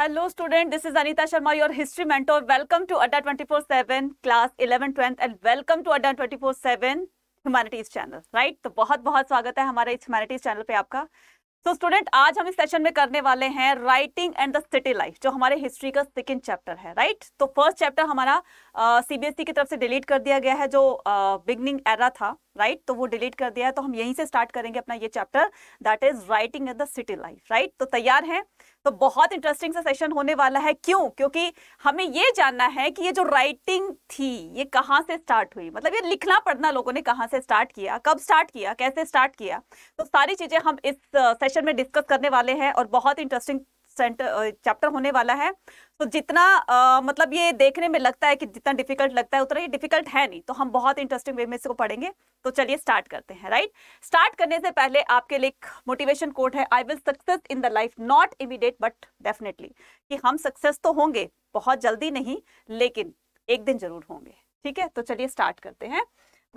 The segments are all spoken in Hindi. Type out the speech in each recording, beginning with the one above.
Hello student this is this Sharma your history your welcome to Adda twenty four seven class eleven twelfth and welcome to Adda twenty four seven humanities channel right तो बहुत बहुत स्वागत है हमारे इस ह्यूमैनिटीज चैनल पे आपका तो so, स्टूडेंट आज हम इस सेशन में करने वाले हैं writing and the city life जो हमारे हिस्ट्री का सेकेंड चैप्टर है राइट तो फर्स्ट चैप्टर हमारा सीबीएसई e की तरफ से डिलीट कर दिया गया है जो बिगनिंग एरा था राइट right? तो वो डिलीट कर दिया है तो हम यहीं से स्टार्ट करेंगे अपना ये chapter that is writing in the city life right तो तैयार हैं तो बहुत इंटरेस्टिंग सा सेशन होने वाला है क्यों क्योंकि हमें ये जानना है कि ये जो राइटिंग थी ये कहाँ से स्टार्ट हुई मतलब ये लिखना पढ़ना लोगों ने कहाँ से स्टार्ट किया कब स्टार्ट किया कैसे स्टार्ट किया तो सारी चीजें हम इस सेशन में डिस्कस करने वाले हैं और बहुत इंटरेस्टिंग सेंटर चैप्टर होने वाला है तो जितना आ, मतलब ये देखने में लगता है कि जितना डिफिकल्ट लगता है उतना ये डिफिकल्ट है नहीं तो हम बहुत इंटरेस्टिंग वे में इसको पढ़ेंगे तो चलिए स्टार्ट करते हैं राइट स्टार्ट करने से पहले आपके लिए मोटिवेशन कोट है I will success in the life not immediate but definitely कि हम सक्सेस तो होंगे बहुत जल्दी नहीं लेकिन एक दिन जरूर होंगे ठीक है तो चलिए स्टार्ट करते हैं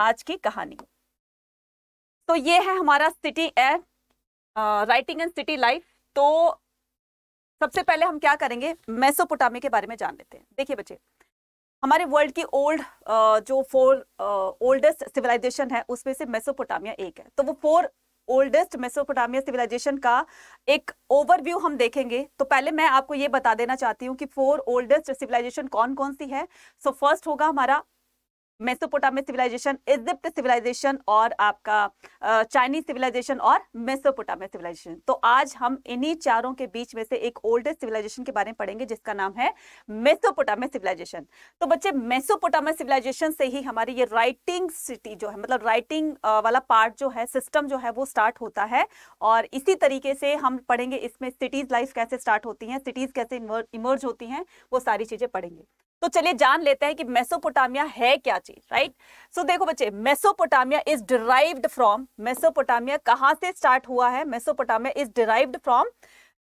आज की कहानी तो ये है हमारा city a writing and city life तो सबसे पहले हम क्या करेंगे मेसोपोटामी के बारे में जान लेते हैं देखिए बच्चे हमारे वर्ल्ड की ओल्ड जो फोर ओल्डेस्ट सिविलाइजेशन है उसमें से मेसोपोटामिया एक है तो वो फोर ओल्डेस्ट मेसोपोटामिया सिविलाइजेशन का एक ओवरव्यू हम देखेंगे तो पहले मैं आपको ये बता देना चाहती हूँ कि फोर ओल्डेस्ट सिविलाइजेशन कौन कौन सी है सो so, फर्स्ट होगा हमारा मेसोपोटामिक सिविलाइजेशन इजिप्ट सिविलाइजेशन और आपका चाइनीज सिविलाइजेशन और मेसोपोटामिक सिविलाइजेशन तो आज हम इन्हीं चारों के बीच में से एक ओल्डेस्ट सिविलाइजेशन के बारे में पढ़ेंगे जिसका नाम है मेसोपोटामिक सिविलाइजेशन तो बच्चे मेसोपोटामिक सिविलाइजेशन से ही हमारी ये राइटिंग सिटी जो है मतलब राइटिंग वाला पार्ट जो है सिस्टम जो है वो स्टार्ट होता है और इसी तरीके से हम पढ़ेंगे इसमें सिटीज लाइफ कैसे स्टार्ट होती है सिटीज कैसे इमर्ज होती हैं वो सारी चीजें पढ़ेंगे तो चलिए जान लेते हैं कि मेसोपोटामिया है क्या चीज राइट सो देखो बच्चे Mesopotamia is derived from Mesopotamia कहाँ से स्टार्ट हुआ है Mesopotamia is derived from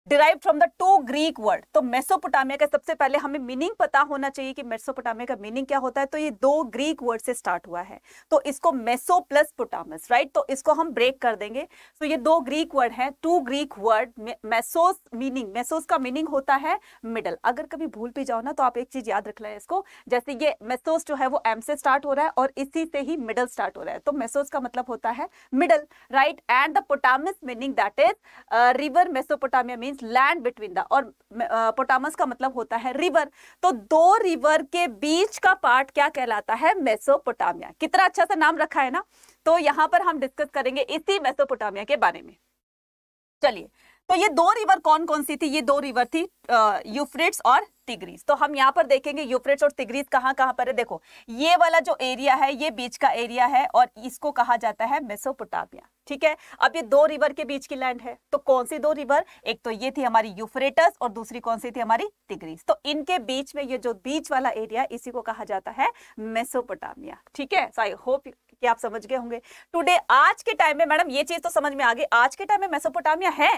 derive from the two Greek word तो मेसोपोटामिया का सबसे पहले हमें मीनिंग पता होना चाहिए कि मेसोपोटामिया का मीनिंग क्या होता है तो ये दो ग्रीक वर्ड से स्टार्ट हुआ है तो इसको मेसो प्लस पोटामस राइट तो इसको हम ब्रेक कर देंगे तो ये दो ग्रीक वर्ड हैं two Greek word mesos meaning mesos का मीनिंग होता है मिडल अगर कभी भूल भी जाओ ना तो आप एक चीज याद रख लें इसको जैसे ये मेसोस जो है वो एम से स्टार्ट हो रहा है और इसी से ही मिडल स्टार्ट हो रहा है तो मेसोस का मतलब होता है middle right and the potamos meaning that is river Mesopotamia mean means land between the और पोटामस का मतलब होता है रिवर तो दो रिवर के बीच का पार्ट क्या कहलाता है मेसोपोटामिया कितना अच्छा सा नाम रखा है ना तो यहाँ पर हम डिस्कस करेंगे इसी मेसोपोटामिया के बारे में चलिए तो ये दो रिवर कौन कौन सी थी ये दो रिवर थी यूफ्रेट्स और तिग्रीज तो हम यहाँ पर देखेंगे यूफ्रेट्स और तिग्रीज कहाँ कहाँ पर है देखो ये वाला जो एरिया है ये बीच का एरिया है और इसको कहा जाता है मेसोपोटामिया ठीक है अब ये दो रिवर के बीच की लैंड है तो कौन सी दो रिवर एक तो ये थी हमारी यूफ्रेटस और दूसरी कौन सी थी हमारी तिग्रीज तो इनके बीच में ये जो बीच वाला एरिया इसी को कहा जाता है मेसोपोटामिया ठीक है सो आई होप कि आप समझ गए होंगे टुडे आज के टाइम में मैडम ये चीज तो समझ में आ गई आज के टाइम में मेसोपोटामिया है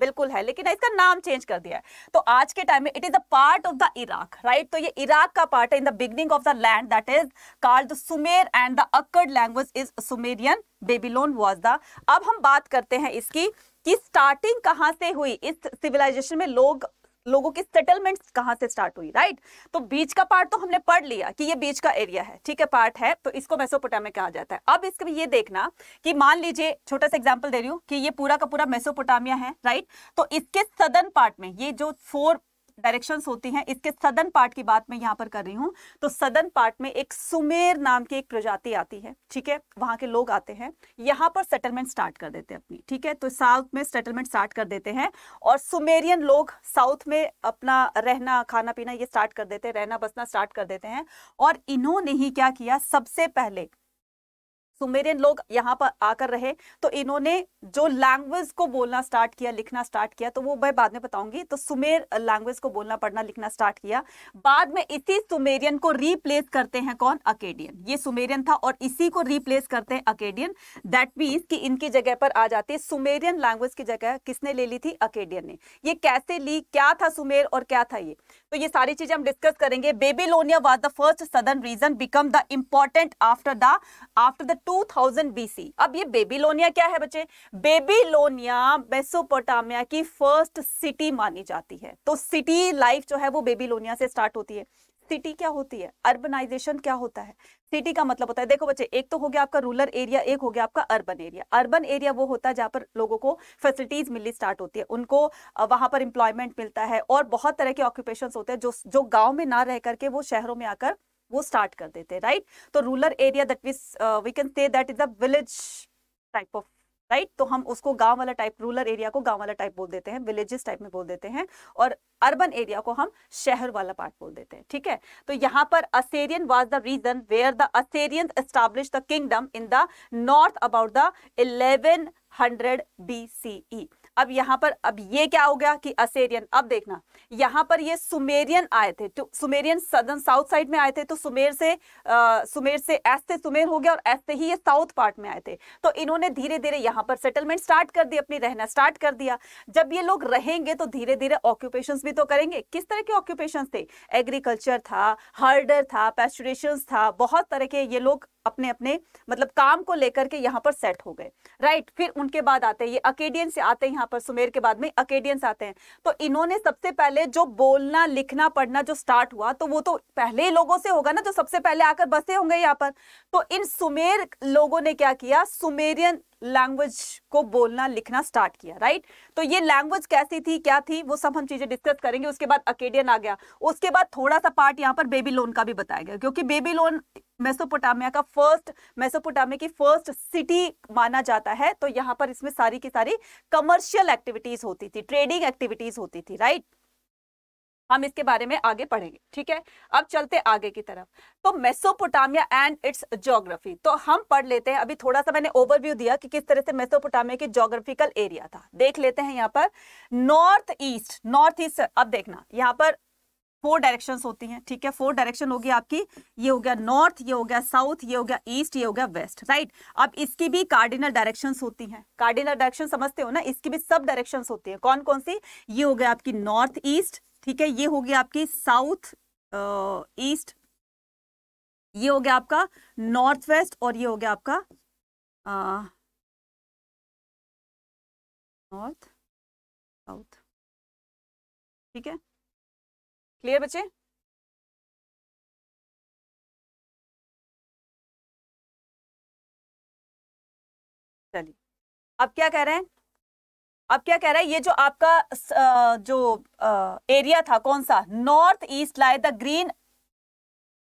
बिल्कुल है लेकिन इसका नाम चेंज कर दिया है तो आज के टाइम में it is a part of the Iraq right तो ये इराक का पार्ट है in the beginning of the land that is called Sumer and the Akkad language is Sumerian Babylon was the अब हम बात करते हैं इसकी कि स्टार्टिंग कहाँ से हुई इस सिविलाइजेशन में लोग लोगों की सेटलमेंट कहां से स्टार्ट हुई राइट तो बीच का पार्ट तो हमने पढ़ लिया कि ये बीच का एरिया है ठीक है पार्ट है तो इसको मेसोपोटामिया कहा जाता है अब इसके ये देखना कि मान लीजिए छोटा सा एग्जाम्पल दे रही हूँ कि ये पूरा का पूरा मेसोपोटामिया है राइट तो इसके सदन पार्ट में ये जो फोर डायरेक्शन होती हैं इसके सदन पार्ट की बात मैं यहाँ पर कर रही हूँ तो सदन पार्ट में एक सुमेर नाम की एक प्रजाति आती है ठीक है वहां के लोग आते हैं यहाँ पर सेटलमेंट स्टार्ट कर देते हैं अपनी ठीक है तो साउथ में सेटलमेंट स्टार्ट कर देते हैं और सुमेरियन लोग साउथ में अपना रहना खाना पीना ये स्टार्ट कर देते हैं रहना बसना स्टार्ट कर देते हैं और इन्होंने ही क्या किया सबसे पहले सुमेरियन लोग यहाँ पर आकर रहे तो इन्होंने जो लैंग्वेज को बोलना स्टार्ट किया लिखना स्टार्ट किया तो वो मैं बाद में बताऊंगी तो सुमेर लैंग्वेज को बोलना पढ़ना लिखना स्टार्ट किया बाद में इसी सुमेरियन को रिप्लेस करते हैं कौन अकेडियन ये सुमेरियन था और इसी को रिप्लेस करते हैं अकेडियन दैट मीन्स कि इनकी जगह पर आ जाती है सुमेरियन लैंग्वेज की जगह किसने ले ली थी अकेडियन ने ये कैसे ली क्या था सुमेर और क्या था ये तो ये सारी चीजें हम डिस्कस करेंगे Babylonia was the first southern region become the important after the after the 2000 BC. अब ये बेबीलोनिया क्या है बच्चे बेबीलोनिया मेसोपोटामिया की फर्स्ट सिटी मानी जाती है तो सिटी लाइफ जो है वो बेबीलोनिया से स्टार्ट होती है सिटी क्या होती है अर्बनाइजेशन क्या होता है सिटी का मतलब होता है देखो बच्चे एक तो हो गया आपका रूरल एरिया एक हो गया आपका अर्बन एरिया अर्बन एरिया वो होता है जहाँ पर लोगों को फैसिलिटीज मिलनी स्टार्ट होती है उनको वहां पर एम्प्लॉयमेंट मिलता है और बहुत तरह के ऑक्यूपेशन होते हैं जो जो गाँव में ना रह करके वो शहरों में आकर वो स्टार्ट कर देते हैं राइट तो rural area that we we can say that is the village type of right तो हम उसको गांव वाला टाइप रूरल एरिया को गांव वाला टाइप बोल देते हैं विलेजेस टाइप में बोल देते हैं और अर्बन एरिया को हम शहर वाला पार्ट बोल देते हैं ठीक है तो यहाँ पर Assyrian was the region where the Assyrian establish the kingdom in the north about the eleven hundred B C अब यहाँ पर अब ये क्या हो गया कि असेरियन अब देखना यहाँ पर ये सुमेरियन आए थे तो सुमेरियन सदर्न साउथ साइड में आए थे तो सुमेर से आ, सुमेर से ऐसे सुमेर हो गया और ऐसे ही ये साउथ पार्ट में आए थे तो इन्होंने धीरे धीरे यहाँ पर सेटलमेंट स्टार्ट कर दी अपनी रहना स्टार्ट कर दिया जब ये लोग रहेंगे तो धीरे धीरे ऑक्यूपेशन भी तो करेंगे किस तरह के ऑक्यूपेशन थे एग्रीकल्चर था हर्डर था पेस्टुरेशन था बहुत तरह के ये लोग अपने अपने मतलब काम को लेकर के यहाँ पर सेट हो गए राइट फिर उनके बाद आते हैं ये अकेडियन से आते हैं यहाँ पर सुमेर के बाद में अकेडियंस आते हैं तो इन्होंने सबसे पहले जो बोलना लिखना पढ़ना जो स्टार्ट हुआ तो वो तो पहले लोगों से होगा ना जो सबसे पहले आकर बसे होंगे यहाँ पर तो इन सुमेर लोगों ने क्या किया सुमेरियन लैंग्वेज को बोलना लिखना स्टार्ट किया राइट तो ये लैंग्वेज कैसी थी क्या थी वो सब हम चीजें डिस्कस करेंगे उसके बाद अकेडियन आ गया उसके बाद थोड़ा सा पार्ट यहाँ पर बेबी लोन का भी बताया गया क्योंकि बेबी लोन मेसोपोटामिया का फर्स्ट मेसोपोटामिया की फर्स्ट सिटी माना जाता है तो यहाँ पर इसमें सारी की सारी कमर्शियल एक्टिविटीज होती थी ट्रेडिंग एक्टिविटीज होती थी राइट हम इसके बारे में आगे पढ़ेंगे ठीक है अब चलते आगे की तरफ तो मेसोपोटामिया एंड इट्स ज्योग्राफी तो हम पढ़ लेते हैं अभी थोड़ा सा मैंने ओवरव्यू दिया कि किस तरह से मेसोपोटामिया की ज्योग्राफिकल एरिया था देख लेते हैं यहाँ पर नॉर्थ ईस्ट नॉर्थ ईस्ट अब देखना यहाँ पर फोर डायरेक्शंस होती हैं ठीक है फोर डायरेक्शन होगी आपकी ये हो गया नॉर्थ ये हो गया साउथ ये हो गया ईस्ट ये हो गया वेस्ट राइट अब इसकी भी कार्डिनल डायरेक्शन होती हैं कार्डिनल डायरेक्शन समझते हो ना इसकी भी सब डायरेक्शन होती है कौन कौन सी ये हो गया आपकी नॉर्थ ईस्ट ठीक है ये हो गया आपकी साउथ ईस्ट ये हो गया आपका नॉर्थ वेस्ट और ये हो गया आपका नॉर्थ साउथ ठीक है क्लियर बच्चे चलिए अब क्या कह रहे हैं अब क्या कह रहा है ये जो आपका जो एरिया था कौन सा north east lie the green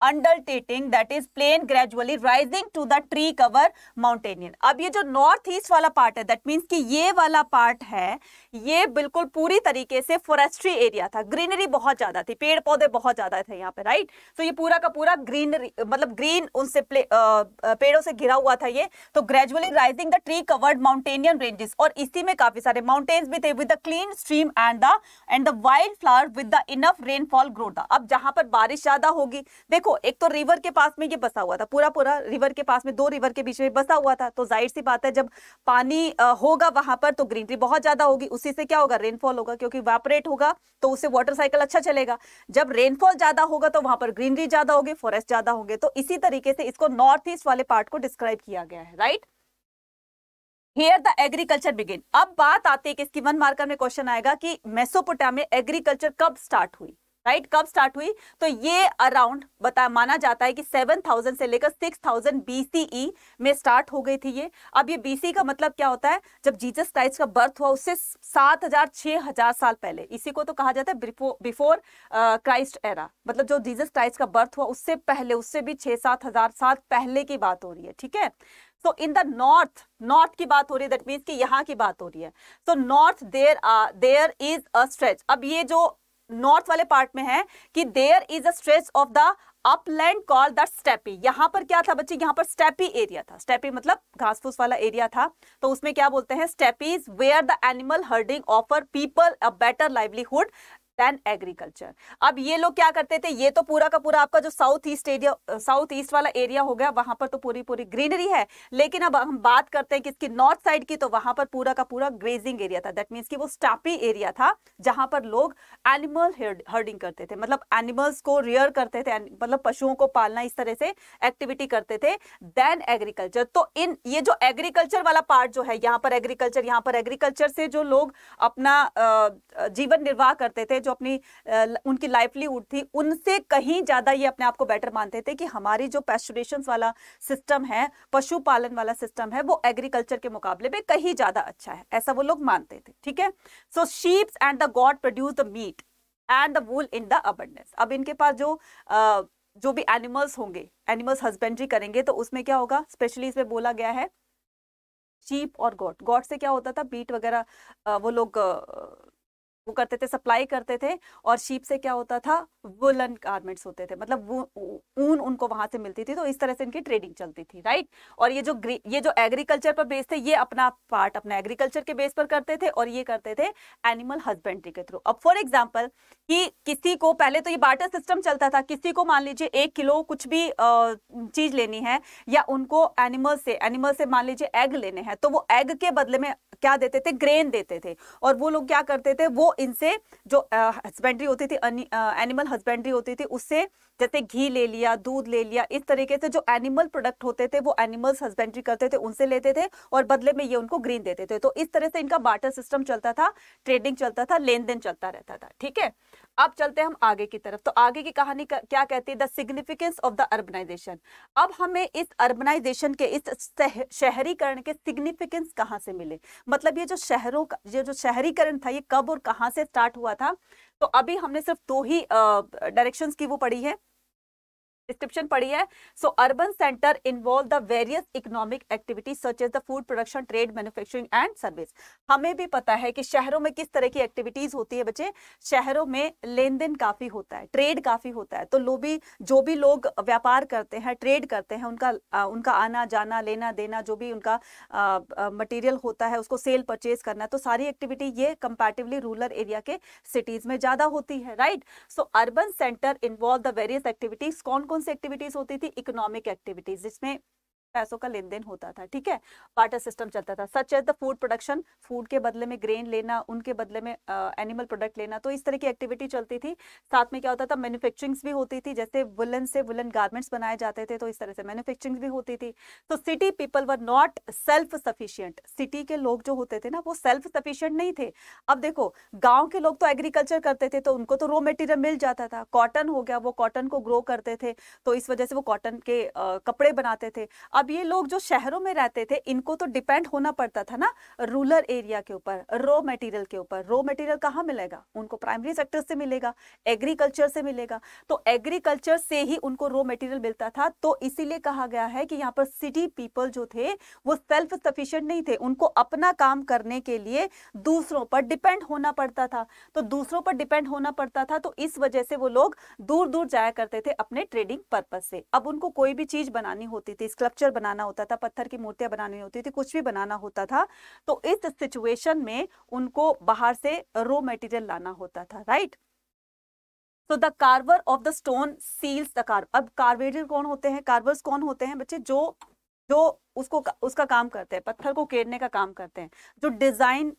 undulating that is plain gradually rising to the tree cover mountain अब ये जो नॉर्थ ईस्ट वाला पार्ट है दैट मीन्स कि ये वाला पार्ट है ये बिल्कुल पूरी तरीके से फॉरेस्ट्री एरिया था ग्रीनरी बहुत ज़्यादा थी पेड़ पौधे बहुत ज़्यादा थे यहाँ पे राइट right? तो so ये पूरा का पूरा ग्रीनरी मतलब ग्रीन उनसे प्ले, पेड़ों से घिरा हुआ था ये तो gradually rising the tree covered mountain ranges और इसी में काफ़ी सारे माउंटेन्स भी थे with the clean stream and the and the wild flower with the enough rainfall growth अब जहां पर बारिश ज़्यादा होगी देखो देखो एक तो रिवर के पास में ये बसा हुआ था पूरा पूरा रिवर के पास में दो रिवर के बीच में बसा हुआ था तो जाहिर सी बात है जब पानी होगा वहां पर तो ग्रीनरी बहुत ज्यादा होगी उसी से क्या होगा रेनफॉल होगा क्योंकि वापरेट होगा तो उससे वाटर साइकिल अच्छा चलेगा जब रेनफॉल ज्यादा होगा तो वहां पर ग्रीनरी ज्यादा होगी फॉरेस्ट ज्यादा होंगे तो इसी तरीके से इसको नॉर्थ ईस्ट वाले पार्ट को डिस्क्राइब किया गया है right here the agriculture begin अब बात आती है कि इसकी वन मार्कर में क्वेश्चन आएगा कि मेसोपोटामिया एग्रीकल्चर कब स्टार्ट हुई राइट right? कब स्टार्ट हुई तो ये अराउंड बता माना जाता है कि 7000 से लेकर 6000 थाउजेंड बीसीई e में स्टार्ट हो गई थी ये अब ये बीसी e का मतलब क्या होता है जब जीसस क्राइस्ट का बर्थ हुआ उससे 7000 6000 साल पहले इसी को तो कहा जाता है बिफोर क्राइस्ट एरा मतलब जो जीसस क्राइस्ट का बर्थ हुआ उससे पहले उससे भी छह सात हजार साल पहले की बात हो रही है ठीक है सो तो इन द नॉर्थ नॉर्थ की बात हो रही है दैट मीन्स कि यहाँ की बात हो रही है सो तो north there are there is a stretch अब ये जो नॉर्थ वाले पार्ट में है कि there is a stretch of the upland call the steppe यहां पर क्या था बच्चे यहां पर स्टेपी एरिया था स्टेपी मतलब घास फूस वाला एरिया था तो उसमें क्या बोलते हैं steppes where the animal herding offer people a better livelihood than agriculture अब ये लोग क्या करते थे ये तो पूरा का पूरा आपका जो south east area south east वाला एरिया हो गया वहां पर तो पूरी पूरी ग्रीनरी है लेकिन अब हम बात करते हैं किसकी नॉर्थ साइड की तो वहां पर पूरा का पूरा ग्रेजिंग एरिया था दैट मीन्स की वो स्टापी एरिया था जहां पर लोग एनिमल हर्डिंग करते थे मतलब एनिमल्स को रियर करते थे मतलब पशुओं को पालना इस तरह से एक्टिविटी करते थे देन एग्रीकल्चर तो इन ये जो एग्रीकल्चर वाला पार्ट जो है यहाँ पर एग्रीकल्चर यहाँ पर एग्रीकल्चर से जो लोग अपना जीवन निर्वाह करते थे जो अपनी उनकी लाइवलीहुड थी उनसे कहीं ज़्यादा ये अपने आप को बेटर मानते थे कि हमारी जो पेस्टोरेशन वाला सिस्टम है पशुपालन वाला सिस्टम है वो एग्रीकल्चर के मुकाबले में कहीं ज़्यादा अच्छा है ऐसा वो लोग मानते थे ठीक है so sheeps and the goat produce the meat and the wool in the abundance अब इनके पास जो जो भी एनिमल्स होंगे एनिमल्स हस्बेंड्री करेंगे तो उसमें क्या होगा स्पेशली इसमें बोला गया है शीप और गॉड गॉड से क्या होता था बीट वगैरह वो लोग वो करते थे सप्लाई करते थे और शीप से क्या होता था वुलन गारमेंट्स होते थे मतलब वो ऊन उनको वहां से मिलती थी तो इस तरह से इनकी ट्रेडिंग चलती थी राइट और ये जो ये जो एग्रीकल्चर पर बेस थे ये अपना पार्ट अपना एग्रीकल्चर के बेस पर करते थे और ये करते थे एनिमल हस्बेंड्री के थ्रू अब फॉर एग्जाम्पल कि किसी को पहले तो ये बार्टर सिस्टम चलता था किसी को मान लीजिए एक किलो कुछ भी चीज लेनी है या उनको एनिमल से एनिमल से मान लीजिए एग लेने हैं तो वो एग के बदले में क्या देते थे ग्रेन देते थे और वो लोग क्या करते थे वो इनसे जो हस्बेंड्री होती थी एनिमल हस्बेंड्री होती थी उससे जैसे घी ले लिया दूध ले लिया इस तरीके से जो एनिमल प्रोडक्ट होते थे वो एनिमल्स हस्बेंड्री करते थे उनसे लेते थे और बदले में ये उनको ग्रीन देते थे तो इस तरह से इनका बाटर सिस्टम चलता था ट्रेडिंग चलता था लेन देन चलता रहता था ठीक है अब चलते हैं हम आगे की तरफ तो आगे की कहानी क्या कहती है the significance of the urbanization अब हमें इस अर्बनाइजेशन के इस शहरीकरण के सिग्निफिकेंस कहाँ से मिले मतलब ये जो शहरों का ये जो शहरीकरण था ये कब और कहाँ से स्टार्ट हुआ था तो अभी हमने सिर्फ दो ही डायरेक्शंस की वो पढ़ी है डिस्क्रिप्शन पढ़ी है so urban center involve the various economic activities such as the food production trade manufacturing and service हमें भी पता है कि शहरों में किस तरह की एक्टिविटीज होती है बच्चे शहरों में लेन देन काफी होता है ट्रेड काफी होता है तो लो भी जो भी लोग व्यापार करते हैं ट्रेड करते हैं उनका आ, उनका आना जाना लेना देना जो भी उनका मटीरियल होता है उसको सेल परचेज करना तो सारी एक्टिविटी ये कंपेटिवली रूरल एरिया के सिटीज में ज्यादा होती है right so urban center involve the various activities कौन कौन कौन सी एक्टिविटीज होती थी इकोनॉमिक एक्टिविटीज जिसमें पैसों का लेन देन होता था ठीक है बाटर सिस्टम चलता था such as the food production food के बदले में ग्रेन लेना उनके बदले में एनिमल प्रोडक्ट लेना तो इस तरह की एक्टिविटी चलती थी साथ में क्या होता था मैन्युफैक्चरिंग्स भी होती थी जैसे वुलन से वुलन गारमेंट्स बनाए जाते थे तो इस तरह से मैन्युफैक्चरिंग्स भी होती थी तो city people were not self sufficient city के लोग जो होते थे ना वो सेल्फ सफिशियंट नहीं थे अब देखो गाँव के लोग तो एग्रीकल्चर करते थे तो उनको तो रॉ मेटेरियल मिल जाता था कॉटन हो गया वो कॉटन को ग्रो करते थे तो इस वजह से वो कॉटन के कपड़े बनाते थे अब ये लोग जो शहरों में रहते थे इनको तो डिपेंड होना पड़ता था ना रूरल एरिया के ऊपर रॉ मटेरियल के ऊपर रॉ मटेरियल कहाँ मिलेगा उनको प्राइमरी सेक्टर से मिलेगा एग्रीकल्चर से मिलेगा तो एग्रीकल्चर से ही उनको रॉ मटेरियल मिलता था तो इसीलिए कहा गया है कि यहाँ पर सिटी पीपल जो थे वो सेल्फ सफिशियंट नहीं थे उनको अपना काम करने के लिए दूसरों पर डिपेंड होना पड़ता था तो दूसरों पर डिपेंड होना पड़ता था तो इस वजह से वो लोग दूर दूर जाया करते थे अपने ट्रेडिंग पर्पज से अब उनको कोई भी चीज बनानी होती थी स्कल्पचर फर्नीचर बनाना होता था पत्थर की मूर्तियां बनानी होती थी कुछ भी बनाना होता था तो इस सिचुएशन में उनको बाहर से रो मटेरियल लाना होता था राइट तो the carver of the stone seals the carve अब कार्वेजर कौन होते हैं कार्वर्स कौन होते हैं बच्चे जो जो उसको उसका काम करते हैं पत्थर को केरने का काम करते हैं जो डिजाइन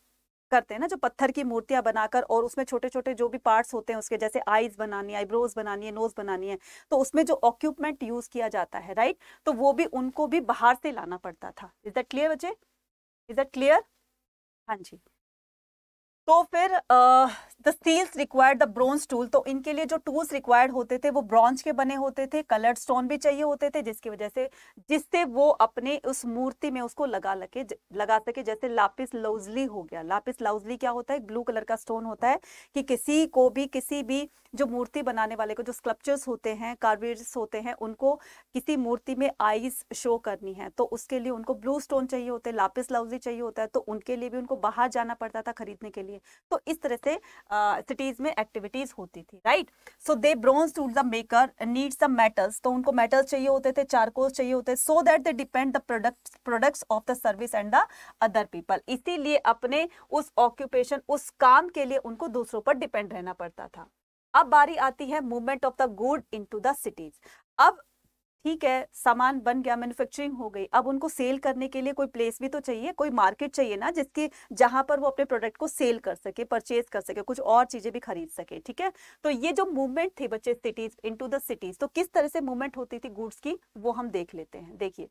करते हैं ना जो पत्थर की मूर्तियां बनाकर और उसमें छोटे छोटे जो भी पार्ट्स होते हैं उसके जैसे आईज बनानी है आईब्रोज बनानी है नोज बनानी है तो उसमें जो ऑक्यूपमेंट यूज किया जाता है राइट तो वो भी उनको भी बाहर से लाना पड़ता था इज दैट क्लियर बच्चे इज दैट क्लियर हाँ जी तो फिर the steels required the bronze tool तो इनके लिए जो टूल्स रिक्वायर्ड होते थे वो ब्रॉन्ज के बने होते थे कलर्ड स्टोन भी चाहिए होते थे जिसकी वजह से जिससे वो अपने उस मूर्ति में उसको लगा लगे लगा सके जैसे लापिस लाउजली हो गया लापिस लाउजली क्या होता है ब्लू कलर का स्टोन होता है कि किसी को भी किसी भी जो मूर्ति बनाने वाले को जो स्कल्पचर्स होते हैं कार्वेज होते हैं उनको किसी मूर्ति में आईज शो करनी है तो उसके लिए उनको ब्लू स्टोन चाहिए होते हैं लापिस लाउजली चाहिए होता है तो उनके लिए भी उनको बाहर जाना पड़ता था खरीदने के लिए लिए तो इस तरह से सिटीज में एक्टिविटीज होती थी right so they bronze tool the maker need some metals तो उनको मेटल्स चाहिए होते थे चारकोल्स चाहिए होते so that they depend the product products of the service and the other people इसीलिए अपने उस ऑक्यूपेशन उस काम के लिए उनको दूसरों पर डिपेंड रहना पड़ता था अब बारी आती है movement of the good into the cities अब ठीक है सामान बन गया मैन्युफैक्चरिंग हो गई अब उनको सेल करने के लिए कोई प्लेस भी तो चाहिए कोई मार्केट चाहिए ना जिसकी जहां पर वो अपने प्रोडक्ट को सेल कर सके परचेज कर सके कुछ और चीजें भी खरीद सके ठीक है तो ये जो मूवमेंट थी बच्चे सिटीज इनटू द सिटीज तो किस तरह से मूवमेंट होती थी गुड्स की वो हम देख लेते हैं देखिए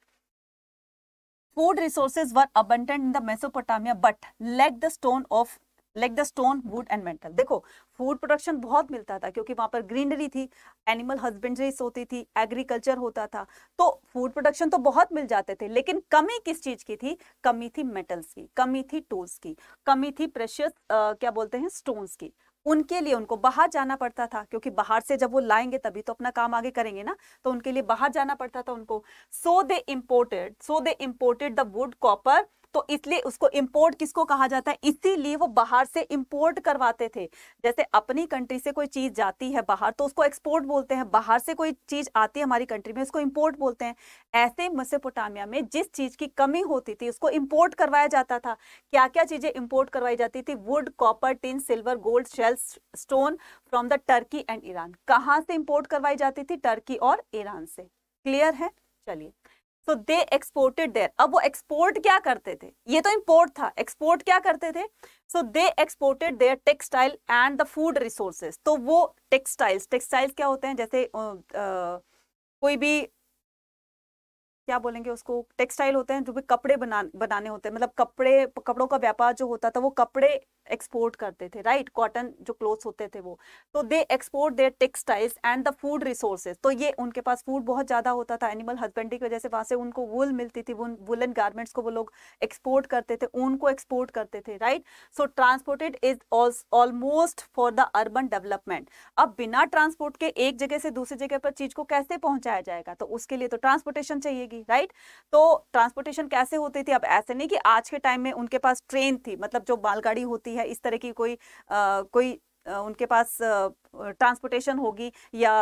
food resources were abundant in the Mesopotamia but lack the stone of like the stone wood and metal देखो फूड प्रोडक्शन बहुत मिलता था क्योंकि वहां पर ग्रीनरी थी एनिमल हस्बेंड्रीज होती थी एग्रीकल्चर होता था तो फूड प्रोडक्शन तो बहुत मिल जाते थे लेकिन कमी किस चीज की थी कमी थी मेटल्स की कमी थी टूल्स की कमी थी प्रेशियस क्या बोलते हैं स्टोन्स की उनके लिए उनको बाहर जाना पड़ता था क्योंकि बाहर से जब वो लाएंगे तभी तो अपना काम आगे करेंगे ना तो उनके लिए बाहर जाना पड़ता था उनको so they imported so they imported the wood copper तो इसलिए उसको इम्पोर्ट किसको कहा जाता है इसीलिए वो बाहर से इम्पोर्ट करवाते थे जैसे अपनी कंट्री से कोई चीज़ जाती है बाहर तो उसको एक्सपोर्ट बोलते हैं बाहर से कोई चीज़ आती है हमारी कंट्री में उसको इम्पोर्ट बोलते हैं ऐसे मसेपोटामिया में जिस चीज़ की कमी होती थी उसको इम्पोर्ट करवाया जाता था क्या क्या चीज़ें इम्पोर्ट करवाई जाती थी wood copper tin silver gold shells stone from the Turkey and Iran कहाँ से इम्पोर्ट करवाई जाती थी टर्की और ईरान से क्लियर है चलिए सो दे एक्सपोर्टेड देयर अब वो एक्सपोर्ट क्या करते थे ये तो इम्पोर्ट था एक्सपोर्ट क्या करते थे so they exported their textile and the food resources तो वो टेक्सटाइल्स टेक्सटाइल्स क्या होते हैं जैसे uh, uh, कोई भी क्या बोलेंगे उसको टेक्सटाइल होते हैं जो भी कपड़े बना बनाने होते हैं मतलब कपड़े कपड़ों का व्यापार जो होता था वो कपड़े एक्सपोर्ट करते थे राइट कॉटन जो क्लोथ्स होते थे वो तो they export their textiles and the food resources तो ये उनके पास फूड बहुत ज़्यादा होता था एनिमल हस्बेंड्री की वजह से वहां से उनको वुल मिलती थी वुलन गारमेंट्स को वो लोग एक्सपोर्ट करते थे ऊन को एक्सपोर्ट करते थे right so transported is almost for the urban development अब बिना ट्रांसपोर्ट के एक जगह से दूसरी जगह पर चीज़ को कैसे पहुंचाया जाएगा तो उसके लिए तो ट्रांसपोर्टेशन चाहिएगी थी राइट तो ट्रांसपोर्टेशन कैसे होती थी अब ऐसे नहीं कि आज के टाइम में उनके पास ट्रेन थी मतलब जो बालगाड़ी होती है इस तरह की कोई आ, कोई आ, उनके पास ट्रांसपोर्टेशन होगी या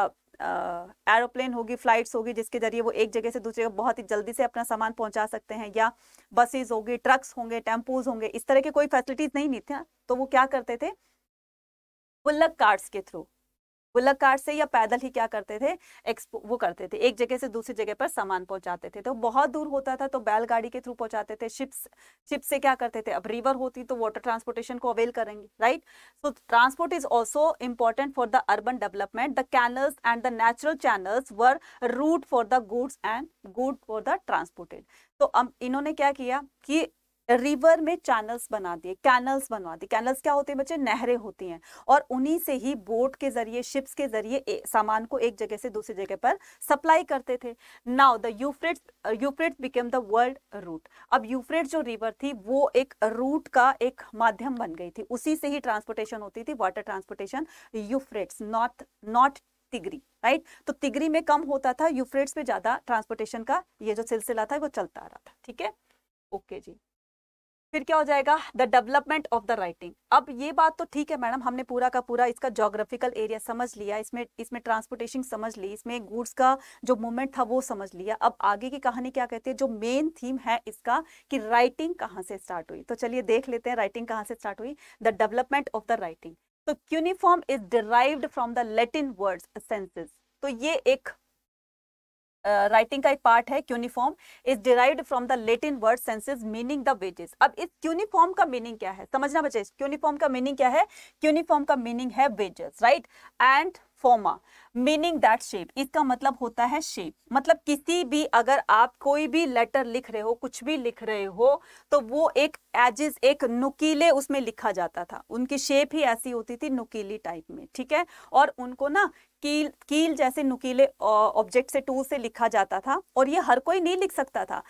एरोप्लेन होगी फ्लाइट्स होगी जिसके जरिए वो एक जगह से दूसरी जगह बहुत ही जल्दी से अपना सामान पहुंचा सकते हैं या बसेस होगी ट्रक्स होंगे टेम्पोज होंगे इस तरह के कोई फैसिलिटीज नहीं थी तो वो क्या करते थे बुल्लक कार्ड्स के थ्रू बुलक कार्ड से या पैदल ही क्या करते थे एक्सपो वो करते थे एक जगह से दूसरी जगह पर सामान पहुंचाते थे तो बहुत दूर होता था तो बैलगाड़ी के थ्रू पहुंचाते थे शिप्स शिप से क्या करते थे अब रिवर होती तो वाटर ट्रांसपोर्टेशन को अवेल करेंगे right so transport is also important for the urban development the canals and the natural channels were route for the goods and good for the transported तो अब इन्होंने क्या किया कि रिवर में चैनल्स बना दिए कैनल्स बनवा दिए कैनल्स क्या होते हैं बच्चे नहरें होती हैं और उन्हीं से ही बोट के जरिए शिप्स के जरिए सामान को एक जगह से दूसरी जगह पर सप्लाई करते थे now the Euphrates Euphrates became the world route अब यूफ्रेट जो रिवर थी वो एक रूट का एक माध्यम बन गई थी उसी से ही ट्रांसपोर्टेशन होती थी water transportation Euphrates not not Tigris right तो तिगरी में कम होता था यूफ्रेट्स में ज्यादा ट्रांसपोर्टेशन का ये जो सिलसिला था वो चलता आ रहा था ठीक है ओके जी फिर क्या हो जाएगा the development of the writing अब ये बात तो ठीक है मैडम हमने पूरा का पूरा इसका जोग्राफिकल एरिया समझ लिया इसमें इसमें ट्रांसपोर्टेशन समझ ली इसमें गुड्स का जो मूवमेंट था वो समझ लिया अब आगे की कहानी क्या कहती है जो मेन थीम है इसका कि राइटिंग कहाँ से स्टार्ट हुई तो चलिए देख लेते हैं राइटिंग कहाँ से स्टार्ट हुई the development of the writing तो cuneiform is derived from the Latin words senses तो ये एक राइटिंग का एक पार्ट है cuneiform is derived from the Latin word senses meaning the wedges अब इस क्यूनिफॉर्म का मीनिंग क्या है समझना बचे क्यूनिफॉर्म का मीनिंग क्या है क्यूनिफॉर्म का मीनिंग है wedges right and forma meaning that shape इसका मतलब होता है शेप मतलब किसी भी अगर आप कोई भी लेटर लिख रहे हो कुछ भी लिख रहे हो तो वो एक एजिज एक नुकीले उसमें लिखा जाता था उनकी शेप ही ऐसी होती थी नुकीली टाइप में ठीक है और उनको ना कील कील जैसे नुकीले ऑब्जेक्ट से टूल से लिखा जाता था और ये हर कोई नहीं लिख सकता था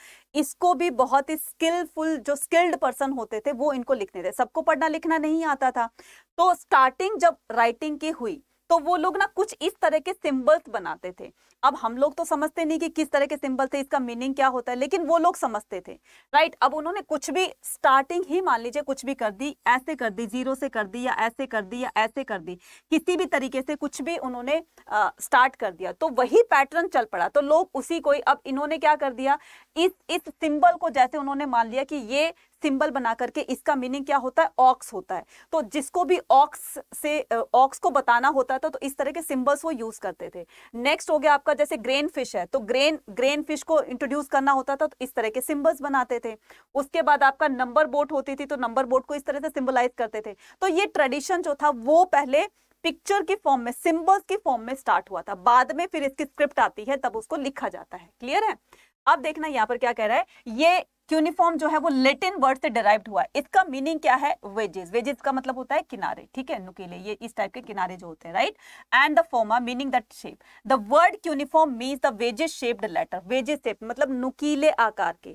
इसको भी बहुत ही स्किलफुल जो स्किल्ड पर्सन होते थे वो इनको लिखने थे सबको पढ़ना लिखना नहीं आता था तो स्टार्टिंग जब राइटिंग की हुई तो वो लोग ना कुछ इस तरह के सिंबल्स बनाते थे अब हम लोग तो समझते नहीं कि किस तरह के सिंबल थे इसका मीनिंग क्या होता है लेकिन वो लोग समझते थे राइट अब उन्होंने कुछ भी स्टार्टिंग ही मान लीजिए कुछ भी कर दी ऐसे कर दी जीरो से कर दी या ऐसे कर दी या ऐसे कर दी किसी भी तरीके से कुछ भी उन्होंने आ, स्टार्ट कर दिया तो वही पैटर्न चल पड़ा तो लोग उसी को अब इन्होंने क्या कर दिया इस इस सिंबल को जैसे उन्होंने मान लिया कि ये सिंबल बना करके इसका मीनिंग क्या होता है ऑक्स होता है तो जिसको भी ऑक्स से ऑक्स को बताना होता था तो इस तरह के सिंबल्स वो यूज करते थे नेक्स्ट हो गया आपका जैसे ग्रेन फिश है तो ग्रेन ग्रेन फिश को इंट्रोड्यूस करना होता था तो इस तरह के सिंबल्स बनाते थे उसके बाद आपका नंबर बोट होती थी तो नंबर बोट को इस तरह से सिंबलाइज करते थे तो ये ट्रेडिशन जो था वो पहले पिक्चर की फॉर्म में सिंबल्स की फॉर्म में स्टार्ट हुआ था बाद में फिर इसकी स्क्रिप्ट आती है तब उसको लिखा जाता है क्लियर है अब देखना यहाँ पर क्या कह रहा है ये क्यूनिफॉर्म जो है वो लेटिन वर्ड से डेराइव्ड हुआ है इसका मीनिंग क्या है वेजेस वेजेस का मतलब होता है किनारे ठीक है नुकीले ये इस टाइप के किनारे जो होते हैं right and the forma meaning that shape the word cuneiform means the wedges shaped letter wedges shape मतलब नुकीले आकार के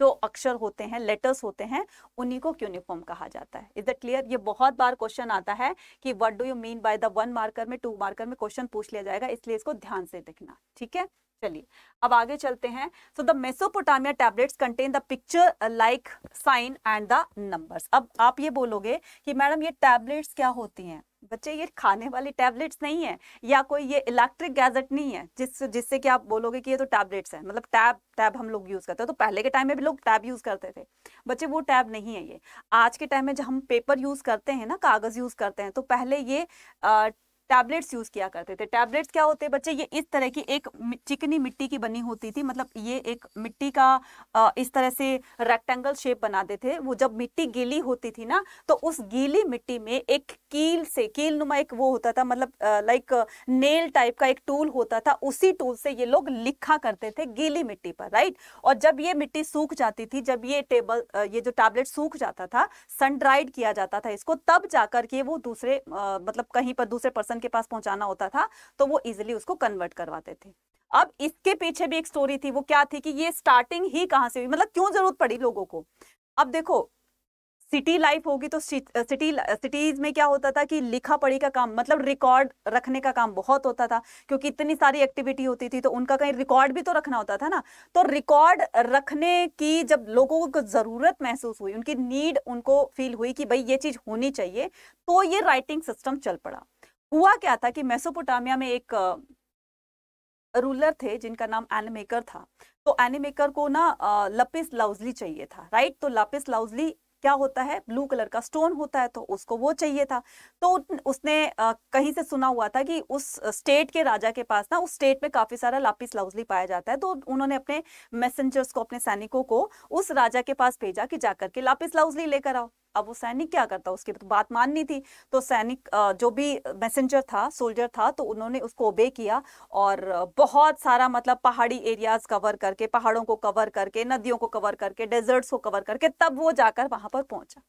जो अक्षर होते हैं लेटर्स होते हैं उन्हीं को क्यूनिफॉर्म कहा जाता है इज द क्लियर ये बहुत बार क्वेश्चन आता है कि what do you mean by the one marker में टू मार्कर में क्वेश्चन पूछ लिया जाएगा इसलिए इसको ध्यान से देखना ठीक है चलिए अब आगे चलते हैं so the Mesopotamia tablets contain the picture like sign and the numbers अब आप ये बोलोगे कि मैडम ये टैबलेट्स क्या होती हैं बच्चे ये खाने वाली टैबलेट्स नहीं है या कोई ये इलेक्ट्रिक गैजेट नहीं है जिस जिससे कि आप बोलोगे कि ये तो टैबलेट्स है मतलब टैब टैब हम लोग यूज़ करते हैं तो पहले के टाइम में भी लोग टैब यूज़ करते थे बच्चे वो टैब नहीं है ये आज के टाइम में जब हम पेपर यूज़ करते हैं ना कागज़ यूज़ करते हैं तो पहले ये आ, uh, टैबलेट्स यूज किया करते थे टैबलेट्स क्या होते हैं बच्चे ये इस तरह की एक चिकनी मिट्टी की बनी होती थी मतलब ये एक मिट्टी का इस तरह से रेक्टेंगल शेप बनाते थे वो जब मिट्टी गीली होती थी ना तो उस गीली मिट्टी में एक कील से कील नुमा एक वो होता था मतलब लाइक नेल टाइप का एक टूल होता था उसी टूल से ये लोग लिखा करते थे गीली मिट्टी पर राइट और जब ये मिट्टी सूख जाती थी जब ये टेबल ये जो टैबलेट सूख जाता था सनड्राइड किया जाता था इसको तब जाकर के वो दूसरे मतलब कहीं पर दूसरे पर्सन पर्सन के पास पहुंचाना होता था तो वो इजिली उसको कन्वर्ट करवाते थे अब इसके पीछे भी एक स्टोरी थी वो क्या थी कि ये स्टार्टिंग ही कहाँ से हुई मतलब क्यों जरूरत पड़ी लोगों को अब देखो सिटी लाइफ होगी तो सिटी सिटीज में क्या होता था कि लिखा पढ़ी का काम मतलब रिकॉर्ड रखने का काम बहुत होता था क्योंकि इतनी सारी एक्टिविटी होती थी तो उनका कहीं रिकॉर्ड भी तो रखना होता था ना तो रिकॉर्ड रखने की जब लोगों को ज़रूरत महसूस हुई उनकी नीड उनको फील हुई कि भाई ये चीज़ होनी चाहिए तो ये राइटिंग सिस्टम चल पड़ा हुआ क्या था कि मेसोपोटामिया में एक रूलर थे जिनका नाम एनिमेकर था तो एनिमेकर को ना लपिस लाउजली चाहिए था राइट तो लपिस लाउजली क्या होता है ब्लू कलर का स्टोन होता है तो उसको वो चाहिए था तो उसने आ, कहीं से सुना हुआ था कि उस स्टेट के राजा के पास ना उस स्टेट में काफी सारा लापिस लाउजली पाया जाता है तो उन्होंने अपने मैसेंजर्स को अपने सैनिकों को उस राजा के पास भेजा कि जाकर के लापिस लाउजली लेकर आओ अब वो सैनिक क्या करता उसकी तो बात माननी थी तो सैनिक जो भी मैसेंजर था सोल्जर था तो उन्होंने उसको ओबे किया और बहुत सारा मतलब पहाड़ी एरियाज कवर करके पहाड़ों को कवर करके नदियों को कवर करके डेजर्ट्स को कवर करके तब वो जाकर वहां पर पहुंचा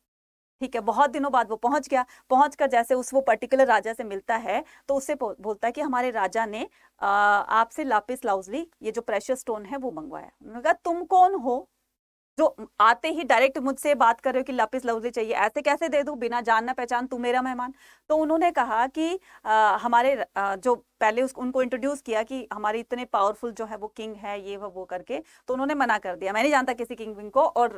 ठीक है बहुत दिनों बाद वो पहुंच गया पहुंच कर जैसे उस वो पर्टिकुलर राजा से मिलता है तो उससे बोलता है कि हमारे राजा ने आपसे लापिस लाउजली ये जो प्रेशर स्टोन है वो मंगवाया उन्होंने कहा तुम कौन हो जो आते ही डायरेक्ट मुझसे बात कर रहे हो कि लापिस लवली चाहिए ऐसे कैसे दे दूँ बिना जानना पहचान तू मेरा मेहमान तो उन्होंने कहा कि आ, हमारे आ, जो पहले उस, उनको इंट्रोड्यूस किया कि हमारे इतने पावरफुल जो है वो किंग है ये वो वो करके तो उन्होंने मना कर दिया मैं नहीं जानता किसी किंग विंग को और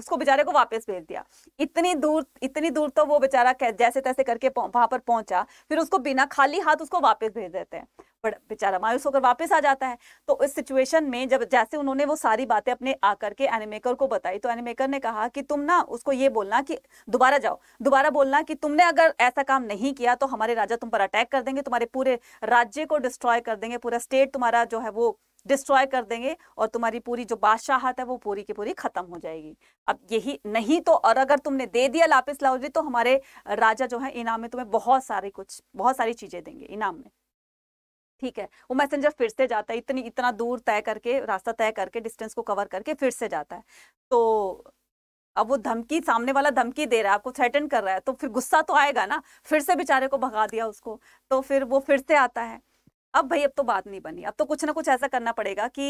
उसको बेचारे को वापस भेज दिया इतनी दूर इतनी दूर तो वो बेचारा जैसे तैसे करके वहां पर पहुंचा फिर उसको बिना खाली हाथ उसको वापस भेज देते हैं बेचारा मायूस होकर वापस आ जाता है तो इस सिचुएशन में जब जैसे उन्होंने वो सारी बातें अपने आकर के एनिमेकर को बताई तो एनिमेकर ने कहा कि तुम ना उसको ये बोलना कि दोबारा जाओ दोबारा बोलना कि तुमने अगर ऐसा काम नहीं किया तो हमारे राजा तुम पर अटैक कर देंगे तुम्हारे पूरे राज राज्य को डिस्ट्रॉय कर देंगे पूरा स्टेट तुम्हारा जो है वो डिस्ट्रॉय कर देंगे और तुम्हारी पूरी जो बादशाहत है वो पूरी की पूरी खत्म हो जाएगी अब यही नहीं तो और अगर तुमने दे दिया लापिस लाउजी तो हमारे राजा जो है इनाम में तुम्हें बहुत सारे कुछ बहुत सारी चीजें देंगे इनाम में ठीक है वो मैसेंजर फिर से जाता है इतनी इतना दूर तय करके रास्ता तय करके डिस्टेंस को कवर करके फिर से जाता है तो अब वो धमकी सामने वाला धमकी दे रहा है आपको थ्रेटन कर रहा है तो फिर गुस्सा तो आएगा ना फिर से बेचारे को भगा दिया उसको तो फिर वो फिर से आता है अब भाई अब तो बात नहीं बनी अब तो कुछ ना कुछ ऐसा करना पड़ेगा कि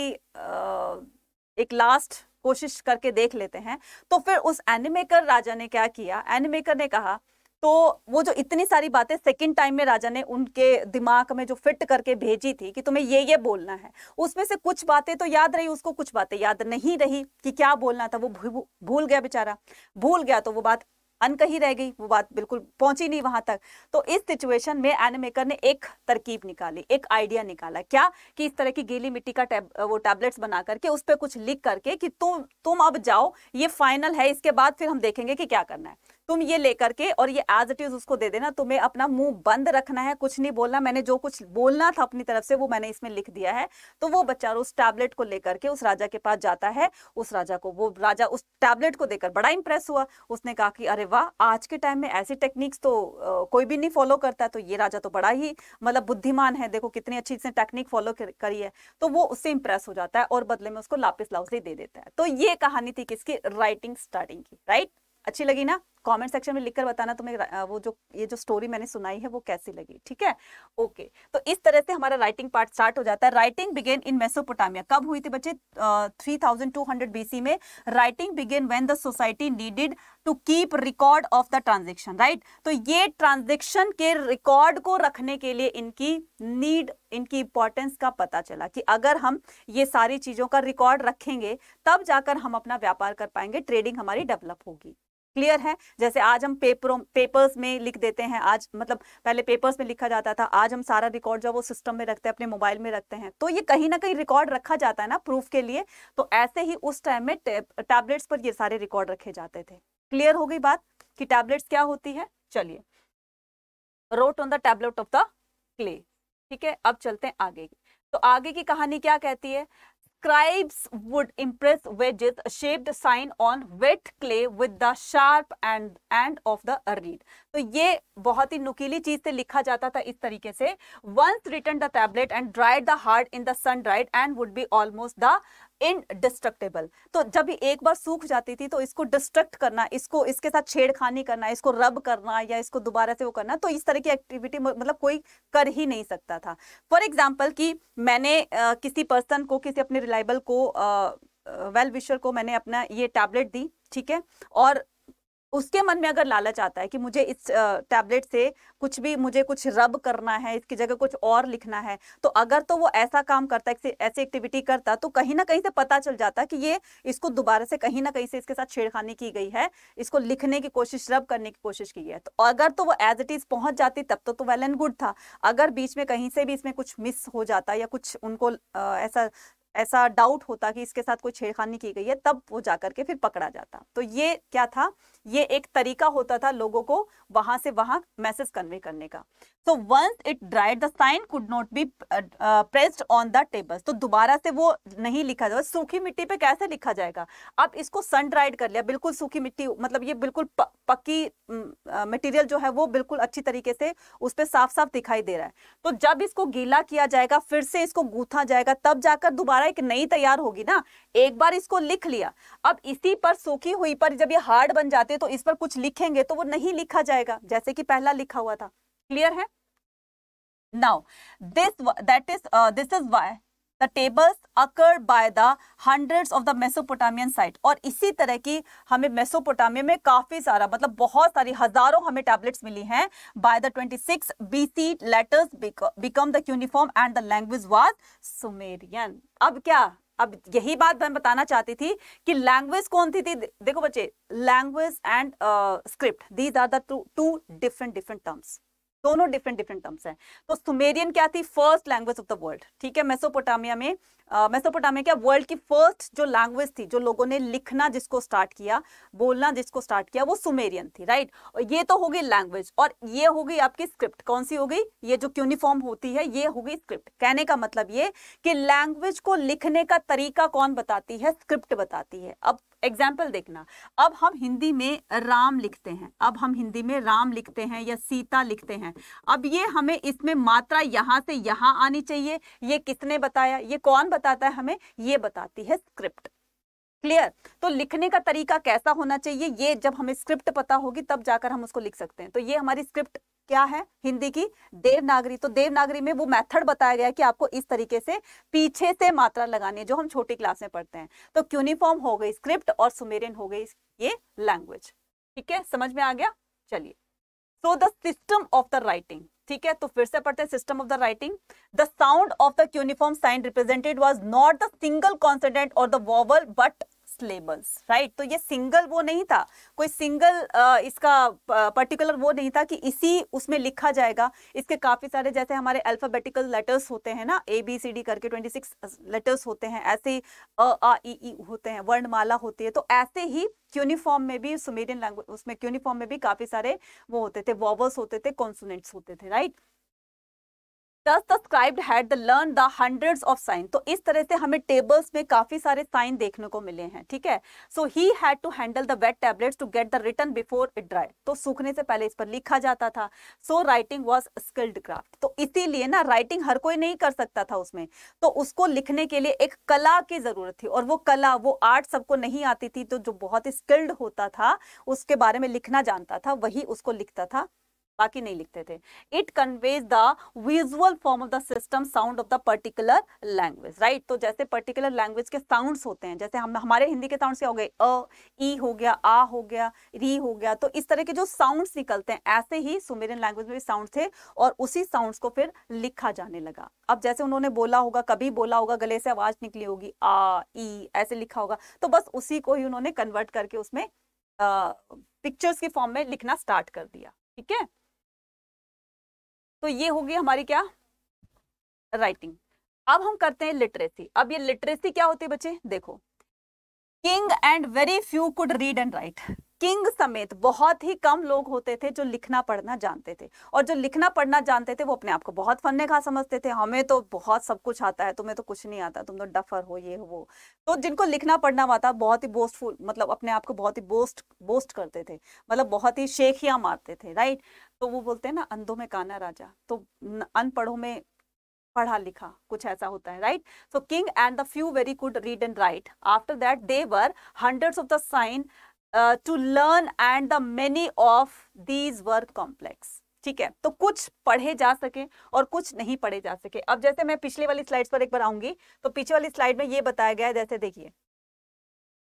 एक लास्ट कोशिश करके देख लेते हैं तो फिर उस एनिमेकर राजा ने क्या किया एनिमेकर ने कहा तो वो जो इतनी सारी बातें सेकंड टाइम में राजा ने उनके दिमाग में जो फिट करके भेजी थी कि तुम्हें ये ये बोलना है उसमें से कुछ बातें तो याद रही उसको कुछ बातें याद नहीं रही कि क्या बोलना था वो भूल गया बेचारा भूल गया तो वो बात अनकही रह गई वो बात बिल्कुल पहुंची नहीं वहां तक तो इस सिचुएशन में एनिमेकर ने एक तरकीब निकाली एक आइडिया निकाला क्या कि इस तरह की गीली मिट्टी का टैब वो टैबलेट्स बना करके उस पर कुछ लिख करके कि तुम तुम अब जाओ ये फाइनल है इसके बाद फिर हम देखेंगे कि क्या करना है तुम ये लेकर के और ये एज इट इज उसको दे देना तुम्हें अपना मुंह बंद रखना है कुछ नहीं बोलना मैंने जो कुछ बोलना था अपनी तरफ से वो मैंने इसमें लिख दिया है तो वो बच्चा उस टैबलेट को लेकर के उस राजा के पास जाता है उस राजा को वो राजा उस टैबलेट को देकर बड़ा इंप्रेस हुआ उसने कहा कि अरे वाह आज के टाइम में ऐसी टेक्निक्स तो कोई भी नहीं फॉलो करता तो ये राजा तो बड़ा ही मतलब बुद्धिमान है देखो कितनी अच्छी इसने टेक्निक फॉलो करी है तो वो उससे इंप्रेस हो जाता है और बदले में उसको लापिस लाउसली दे देता है तो ये कहानी थी किसकी राइटिंग स्टार्टिंग की राइट अच्छी लगी ना कमेंट सेक्शन में लिखकर बताना तुम्हें वो जो ये जो स्टोरी मैंने सुनाई है वो कैसी लगी ठीक है ओके तो इस तरह से हमारा राइटिंग पार्ट स्टार्ट हो जाता है राइटिंग बिगेन इन मेसोपोटामिया कब हुई थी बच्चे three thousand two hundred BC में writing began when the society needed to keep record of the transaction right तो ये ट्रांजेक्शन के रिकॉर्ड को रखने के लिए इनकी नीड इनकी इंपॉर्टेंस का पता चला कि अगर हम ये सारी चीज़ों का रिकॉर्ड रखेंगे तब जाकर हम अपना व्यापार कर पाएंगे ट्रेडिंग हमारी डेवलप होगी क्लियर है जैसे आज हम पेपरों पेपर्स में लिख देते हैं आज मतलब पहले पेपर्स में लिखा जाता था आज हम सारा रिकॉर्ड जो वो सिस्टम में रखते हैं अपने मोबाइल में रखते हैं तो ये कहीं ना कहीं रिकॉर्ड रखा जाता है ना प्रूफ के लिए तो ऐसे ही उस टाइम में टैबलेट्स पर ये सारे रिकॉर्ड रखे जाते थे क्लियर हो गई बात कि टैबलेट्स क्या होती है चलिए wrote on the tablet of the clay ठीक है अब चलते हैं आगे की तो आगे की कहानी क्या कहती है scribes would impress wedges shaped sign on wet clay with the sharp end of the reed. So, ये बहुत ही नुकीली चीज से लिखा जाता था इस तरीके से once written the tablet and dried the hard in the sun dried and would be almost the indestructible तो जब एक बार सूख जाती थी तो इसको डिस्ट्रक्ट करना इसको इसके साथ छेड़खानी करना इसको रब करना या इसको दोबारा से वो करना तो इस तरह की एक्टिविटी मतलब कोई कर ही नहीं सकता था फॉर एग्जाम्पल कि मैंने आ, किसी पर्सन को किसी अपने रिलायबल को वेल विशर को मैंने अपना ये टैबलेट दी ठीक है और उसके मन में अगर लालच आता है कि मुझे इस टैबलेट से कुछ भी मुझे कुछ रब करना है इसकी जगह कुछ और लिखना है तो अगर तो वो ऐसा काम करता ऐसी एक्टिविटी करता तो कहीं ना कहीं से पता चल जाता कि ये इसको दोबारा से कहीं ना कहीं से इसके साथ छेड़खानी की गई है इसको लिखने की कोशिश रब करने की कोशिश की है तो अगर तो वो एज इट इज पहुंच जाती तब तो, तो वेल एंड गुड था अगर बीच में कहीं से भी इसमें कुछ मिस हो जाता या कुछ उनको ऐसा ऐसा डाउट होता कि इसके साथ कोई छेड़खानी की गई है तब वो जाकर के फिर पकड़ा जाता तो ये क्या था ये एक तरीका होता था लोगों को वहां से वहां मैसेज कन्वे करने का so once it dried the sign could not be pressed on the tables तो दोबारा से वो नहीं लिखा जाएगा सूखी मिट्टी पे कैसे लिखा जाएगा अब इसको सन ड्राइड कर लिया बिल्कुल सूखी मिट्टी मतलब ये बिल्कुल पक्की मटेरियल जो है वो बिल्कुल अच्छी तरीके से उस पर साफ साफ दिखाई दे रहा है तो जब इसको गीला किया जाएगा फिर से इसको गूथा जाएगा तब जाकर दोबारा एक नई तैयार होगी ना एक बार इसको लिख लिया अब इसी पर सूखी हुई पर जब ये हार्ड बन जाते तो इस पर कुछ लिखेंगे तो वो नहीं लिखा जाएगा जैसे कि पहला लिखा हुआ था क्लियर है now this that is this is why the tables occur by the hundreds of the Mesopotamian site और इसी तरह की हमें मेसोपोटामिया में काफी सारा मतलब बहुत सारी हजारों हमें टैबलेट्स मिली हैं by the twenty B BC letters become the uniform and the language was Sumerian अब क्या अब यही बात मैं बताना चाहती थी कि लैंग्वेज कौन थी, थी देखो बच्चे language and script these are two two different different terms दोनों डिफरेंट डिफरेंट टर्म्स हैं तो सुमेरियन क्या थी first language of the world ठीक है मेसोपोटामिया में मेसोपोटामिया क्या वर्ल्ड की फर्स्ट जो लैंग्वेज थी जो लोगों ने लिखना जिसको स्टार्ट किया बोलना जिसको स्टार्ट किया वो सुमेरियन थी राइट और ये तो होगी लैंग्वेज और ये होगी आपकी स्क्रिप्ट कौन सी होगी ये जो यूनिफॉर्म होती है ये होगी स्क्रिप्ट कहने का मतलब ये कि लैंग्वेज को लिखने का तरीका कौन बताती है स्क्रिप्ट बताती है अब एग्जाम्पल देखना अब हम हिंदी में राम लिखते हैं अब हम हिंदी में राम लिखते हैं या सीता लिखते हैं अब ये हमें इसमें मात्रा यहाँ से यहाँ आनी चाहिए ये किसने बताया ये कौन बताता है हमें ये बताती है स्क्रिप्ट क्लियर तो लिखने का तरीका कैसा होना चाहिए ये जब हमें स्क्रिप्ट पता होगी तब जाकर हम उसको लिख सकते हैं तो ये हमारी स्क्रिप्ट क्या है हिंदी की देवनागरी तो देवनागरी में वो मेथड बताया गया कि आपको इस तरीके से पीछे से मात्रा लगानी है जो हम छोटी क्लास में पढ़ते हैं तो क्यूनिफॉर्म हो गई स्क्रिप्ट और सुमेरियन हो गई ये लैंग्वेज ठीक है समझ में आ गया चलिए so the system of the writing ठीक है तो फिर से पढ़ते हैं system of the writing the sound of the uniform sign represented was not the single consonant और the vowel but labels right तो ये सिंगल वो नहीं था कोई सिंगल इसका पर्टिकुलर वो नहीं था कि इसी उसमें लिखा जाएगा इसके काफ़ी सारे जैसे हमारे अल्फ़ाबेटिकल लेटर्स होते हैं ना ए बी सी डी करके 26 लेटर्स होते हैं ऐसे अ आ ई ई होते हैं वर्णमाला होती है तो ऐसे ही क्यूनिफॉर्म में भी सुमेरियन लैंग्वेज उसमें क्यूनिफॉर्म में भी काफ़ी सारे वो होते थे वॉवल्स होते थे कॉन्सोनेंट्स होते थे right thus the had the learn the hundreds of sign तो इस तरह से हमें टेबल्स में काफी सारे साइन देखने को मिले हैं ठीक है so he had to handle the wet tablets to get the return before it dry तो सूखने से पहले इस पर लिखा जाता था so writing was skilled craft तो इसीलिए ना राइटिंग हर कोई नहीं कर सकता था उसमें तो उसको लिखने के लिए एक कला की जरूरत थी और वो कला वो आर्ट सबको नहीं आती थी तो जो बहुत ही स्किल्ड होता था उसके बारे में लिखना जानता था वही उसको लिखता था बाकी नहीं लिखते थे it conveys the visual form of the system sound of the particular language right तो जैसे पर्टिकुलर लैंग्वेज के साउंड्स होते हैं जैसे हम हमारे हिंदी के साउंड्स क्या हो गए अ ई हो गया आ हो गया री हो गया तो इस तरह के जो साउंड्स निकलते हैं ऐसे ही सुमेरियन लैंग्वेज में भी साउंड थे और उसी साउंड को फिर लिखा जाने लगा अब जैसे उन्होंने बोला होगा कभी बोला होगा गले से आवाज निकली होगी आ ई ऐसे लिखा होगा तो बस उसी को ही उन्होंने कन्वर्ट करके उसमें पिक्चर्स के फॉर्म में लिखना स्टार्ट कर दिया ठीक है तो ये होगी हमारी क्या राइटिंग अब हम करते हैं लिटरेसी अब ये लिटरेसी क्या होती है बच्चे देखो king and very few could read and write king समेत बहुत ही कम लोग होते थे जो लिखना पढ़ना जानते थे और जो लिखना पढ़ना जानते थे वो अपने आप को बहुत फन्ने खा समझते थे हमें तो बहुत सब कुछ आता है तुम्हें तो कुछ नहीं आता तुम तो डफर हो ये हो वो तो जिनको लिखना पढ़ना आता बहुत ही बोस्टफुल मतलब अपने आप को बहुत ही बोस्ट बोस्ट करते थे मतलब बहुत ही शेखियाँ मारते थे राइट तो वो बोलते हैं ना अंधों में काना राजा तो अनपढ़ों में पढ़ा लिखा कुछ ऐसा होता है right so king and the few very good read and write after that they were hundreds of the sign to learn and the many of these were complex ठीक है तो कुछ पढ़े जा सके और कुछ नहीं पढ़े जा सके अब जैसे मैं पिछले वाली स्लाइड्स पर एक बार आऊंगी तो पीछे वाली स्लाइड में ये बताया गया है जैसे देखिए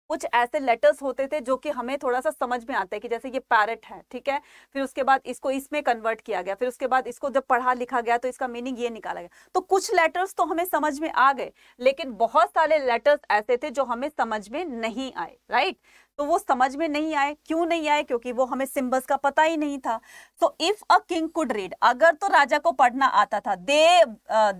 कुछ ऐसे लेटर्स होते थे जो कि हमें थोड़ा सा समझ में आता है कि जैसे ये पैरट है ठीक है फिर उसके बाद इसको इसमें कन्वर्ट किया गया फिर उसके बाद इसको जब पढ़ा लिखा गया तो इसका मीनिंग ये निकाला गया तो कुछ लेटर्स तो हमें समझ में आ गए लेकिन बहुत सारे लेटर्स ऐसे थे जो हमें समझ में नहीं आए राइट तो वो समझ में नहीं आए क्यों नहीं आए क्योंकि वो हमें सिंबल्स का पता ही नहीं था so if a king could read अगर तो राजा को पढ़ना आता था they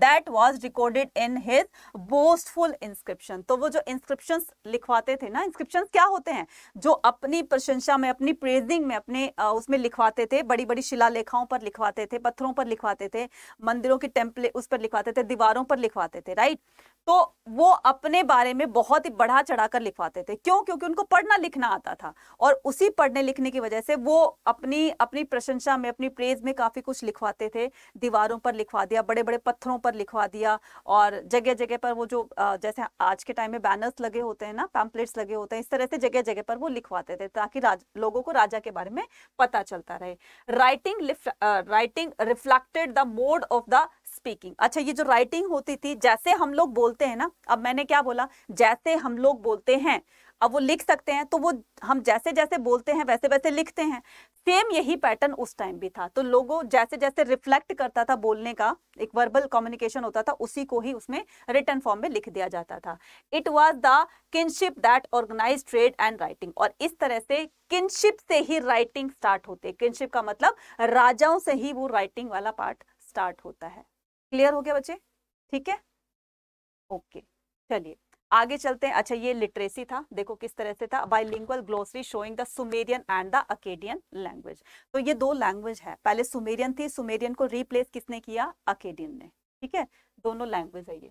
that was recorded in his boastful inscription तो वो जो इंस्क्रिप्शन लिखवाते थे ना इंस्क्रिप्शन क्या होते हैं जो अपनी प्रशंसा में अपनी प्रेजिंग में अपने uh, उसमें लिखवाते थे बड़ी बड़ी शिलालेखाओं पर लिखवाते थे पत्थरों पर लिखवाते थे मंदिरों के टेम्पले उस पर लिखवाते थे दीवारों पर लिखवाते थे राइट तो वो अपने बारे में बहुत ही बढ़ा कर लिखवाते थे क्यों क्योंकि उनको पढ़ना लिखना आता था और उसी पढ़ने लिखने की वजह से वो अपनी अपनी प्रशंसा में अपनी प्रेज में काफ़ी कुछ लिखवाते थे दीवारों पर लिखवा दिया बड़े बड़े पत्थरों पर लिखवा दिया और जगह जगह पर वो जो जैसे आज के टाइम में बैनर्स लगे होते हैं ना पैम्पलेट्स लगे होते हैं इस तरह से जगह जगह पर वो लिखवाते थे ताकि लोगों को राजा के बारे में पता चलता रहे writing writing reflected the mode of the speaking अच्छा ये जो राइटिंग होती थी जैसे हम लोग बोलते हैं ना अब मैंने क्या बोला जैसे हम लोग बोलते हैं अब वो लिख सकते हैं तो वो हम जैसे जैसे बोलते हैं वैसे वैसे लिखते हैं सेम यही पैटर्न उस टाइम भी था तो लोगों जैसे जैसे रिफ्लेक्ट करता था बोलने का एक वर्बल कम्युनिकेशन होता था उसी को ही उसमें रिटर्न फॉर्म में लिख दिया जाता था it was the kinship that organize trade and writing और इस तरह से किनशिप से ही राइटिंग स्टार्ट होते किनशिप का मतलब राजाओं से ही वो राइटिंग वाला पार्ट स्टार्ट होता है क्लियर हो गया बच्चे ठीक है ओके चलिए आगे चलते हैं अच्छा ये लिटरेसी था देखो किस तरह से था bilingual glossary showing the Sumerian and the Akkadian language तो ये दो लैंग्वेज है पहले सुमेरियन थी सुमेरियन को रिप्लेस किसने किया अकेडियन ने ठीक है दोनों लैंग्वेज है ये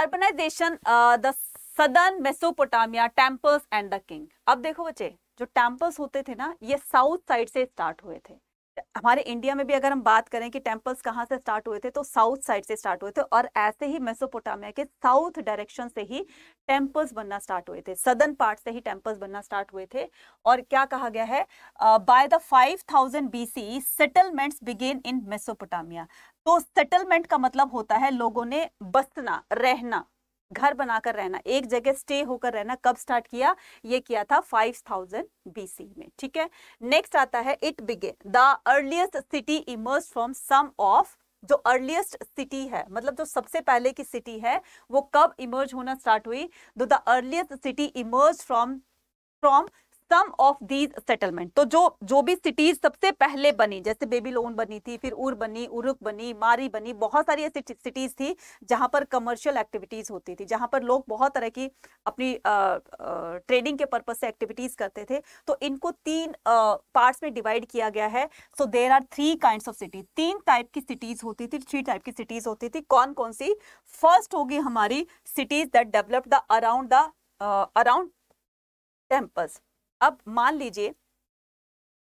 urbanization the southern Mesopotamia temples and the king अब देखो बच्चे जो टेम्पल्स होते थे ना ये साउथ साइड से स्टार्ट हुए थे हमारे इंडिया में भी अगर हम बात करें कि टेंपल्स कहाँ से स्टार्ट हुए थे तो साउथ साइड से स्टार्ट हुए थे और ऐसे ही मेसोपोटामिया के साउथ डायरेक्शन से ही टेम्पल्स बनना स्टार्ट हुए थे सदर्न पार्ट से ही टेम्पल्स बनना स्टार्ट हुए थे और क्या कहा गया है by the 5000 thousand B C settlements began in Mesopotamia तो सेटलमेंट का मतलब होता है लोगों ने बसना रहना घर बनाकर रहना एक जगह स्टे होकर रहना कब स्टार्ट किया ये किया था 5000 बीसी में ठीक है नेक्स्ट आता है it began the earliest city emerges from some of जो अर्लीस्ट सिटी है मतलब जो सबसे पहले की सिटी है वो कब इमर्ज होना स्टार्ट हुई दो the earliest city emerge from from some of these settlement तो जो जो भी सिटीज सबसे पहले बनी जैसे बेबी लोन बनी थी फिर उर बनी उरुक बनी मारी बनी बहुत सारी ऐसी सिटीज थी जहां पर कमर्शियल एक्टिविटीज होती थी जहां पर लोग बहुत तरह की अपनी ट्रेडिंग के पर्पज से एक्टिविटीज करते थे तो इनको तीन पार्ट्स में डिवाइड किया गया है so there are three kind of cities तीन टाइप की सिटीज होती थी थ्री टाइप की सिटीज होती थी कौन कौन सी फर्स्ट होगी हमारी cities that develop the around the around temples अब मान लीजिए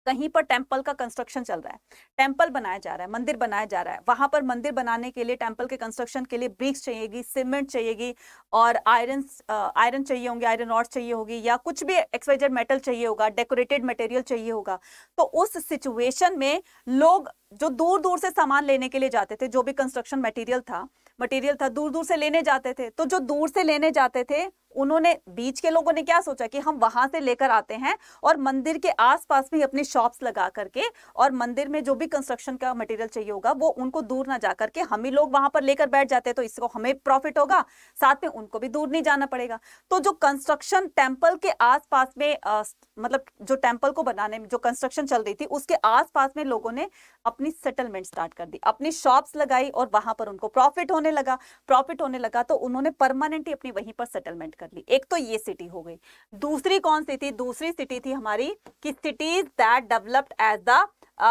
कहीं पर टेम्पल का कंस्ट्रक्शन चल रहा है टेम्पल बनाया जा रहा है मंदिर बनाया जा रहा है वहां पर मंदिर बनाने के लिए टेम्पल के कंस्ट्रक्शन के लिए ब्रिक्स चाहिएगी सीमेंट चाहिएगी और आयरन आयरन चाहिए होंगे आयरन ऑर्ड चाहिए होगी या कुछ भी एक्सवाइजेड मेटल चाहिए होगा डेकोरेटेड मटेरियल चाहिए होगा तो उस सिचुएशन में लोग जो दूर दूर से सामान लेने के लिए जाते थे जो भी कंस्ट्रक्शन मटेरियल था मटेरियल था दूर दूर से लेने जाते थे तो जो दूर से लेने जाते थे उन्होंने बीच के लोगों ने क्या सोचा कि हम वहां से लेकर आते हैं और मंदिर के आसपास भी अपने शॉप्स लगा करके और मंदिर में जो भी कंस्ट्रक्शन का मटेरियल चाहिए होगा वो उनको दूर ना जा करके हम ही लोग वहां पर लेकर बैठ जाते हैं तो इसको हमें प्रॉफिट होगा साथ में उनको भी दूर नहीं जाना पड़ेगा तो जो कंस्ट्रक्शन टेम्पल के आसपास में आ, मतलब जो टेम्पल को बनाने में जो कंस्ट्रक्शन चल रही थी उसके आसपास में लोगों ने अपनी सेटलमेंट स्टार्ट कर दी अपनी शॉप्स लगाई और वहां पर उनको प्रॉफिट होने लगा प्रॉफिट होने लगा तो उन्होंने परमानेंटली अपनी वहीं पर सेटलमेंट कर कर ली एक तो ये सिटी हो गई दूसरी कौन सी थी दूसरी सिटी थी हमारी कि cities that developed as the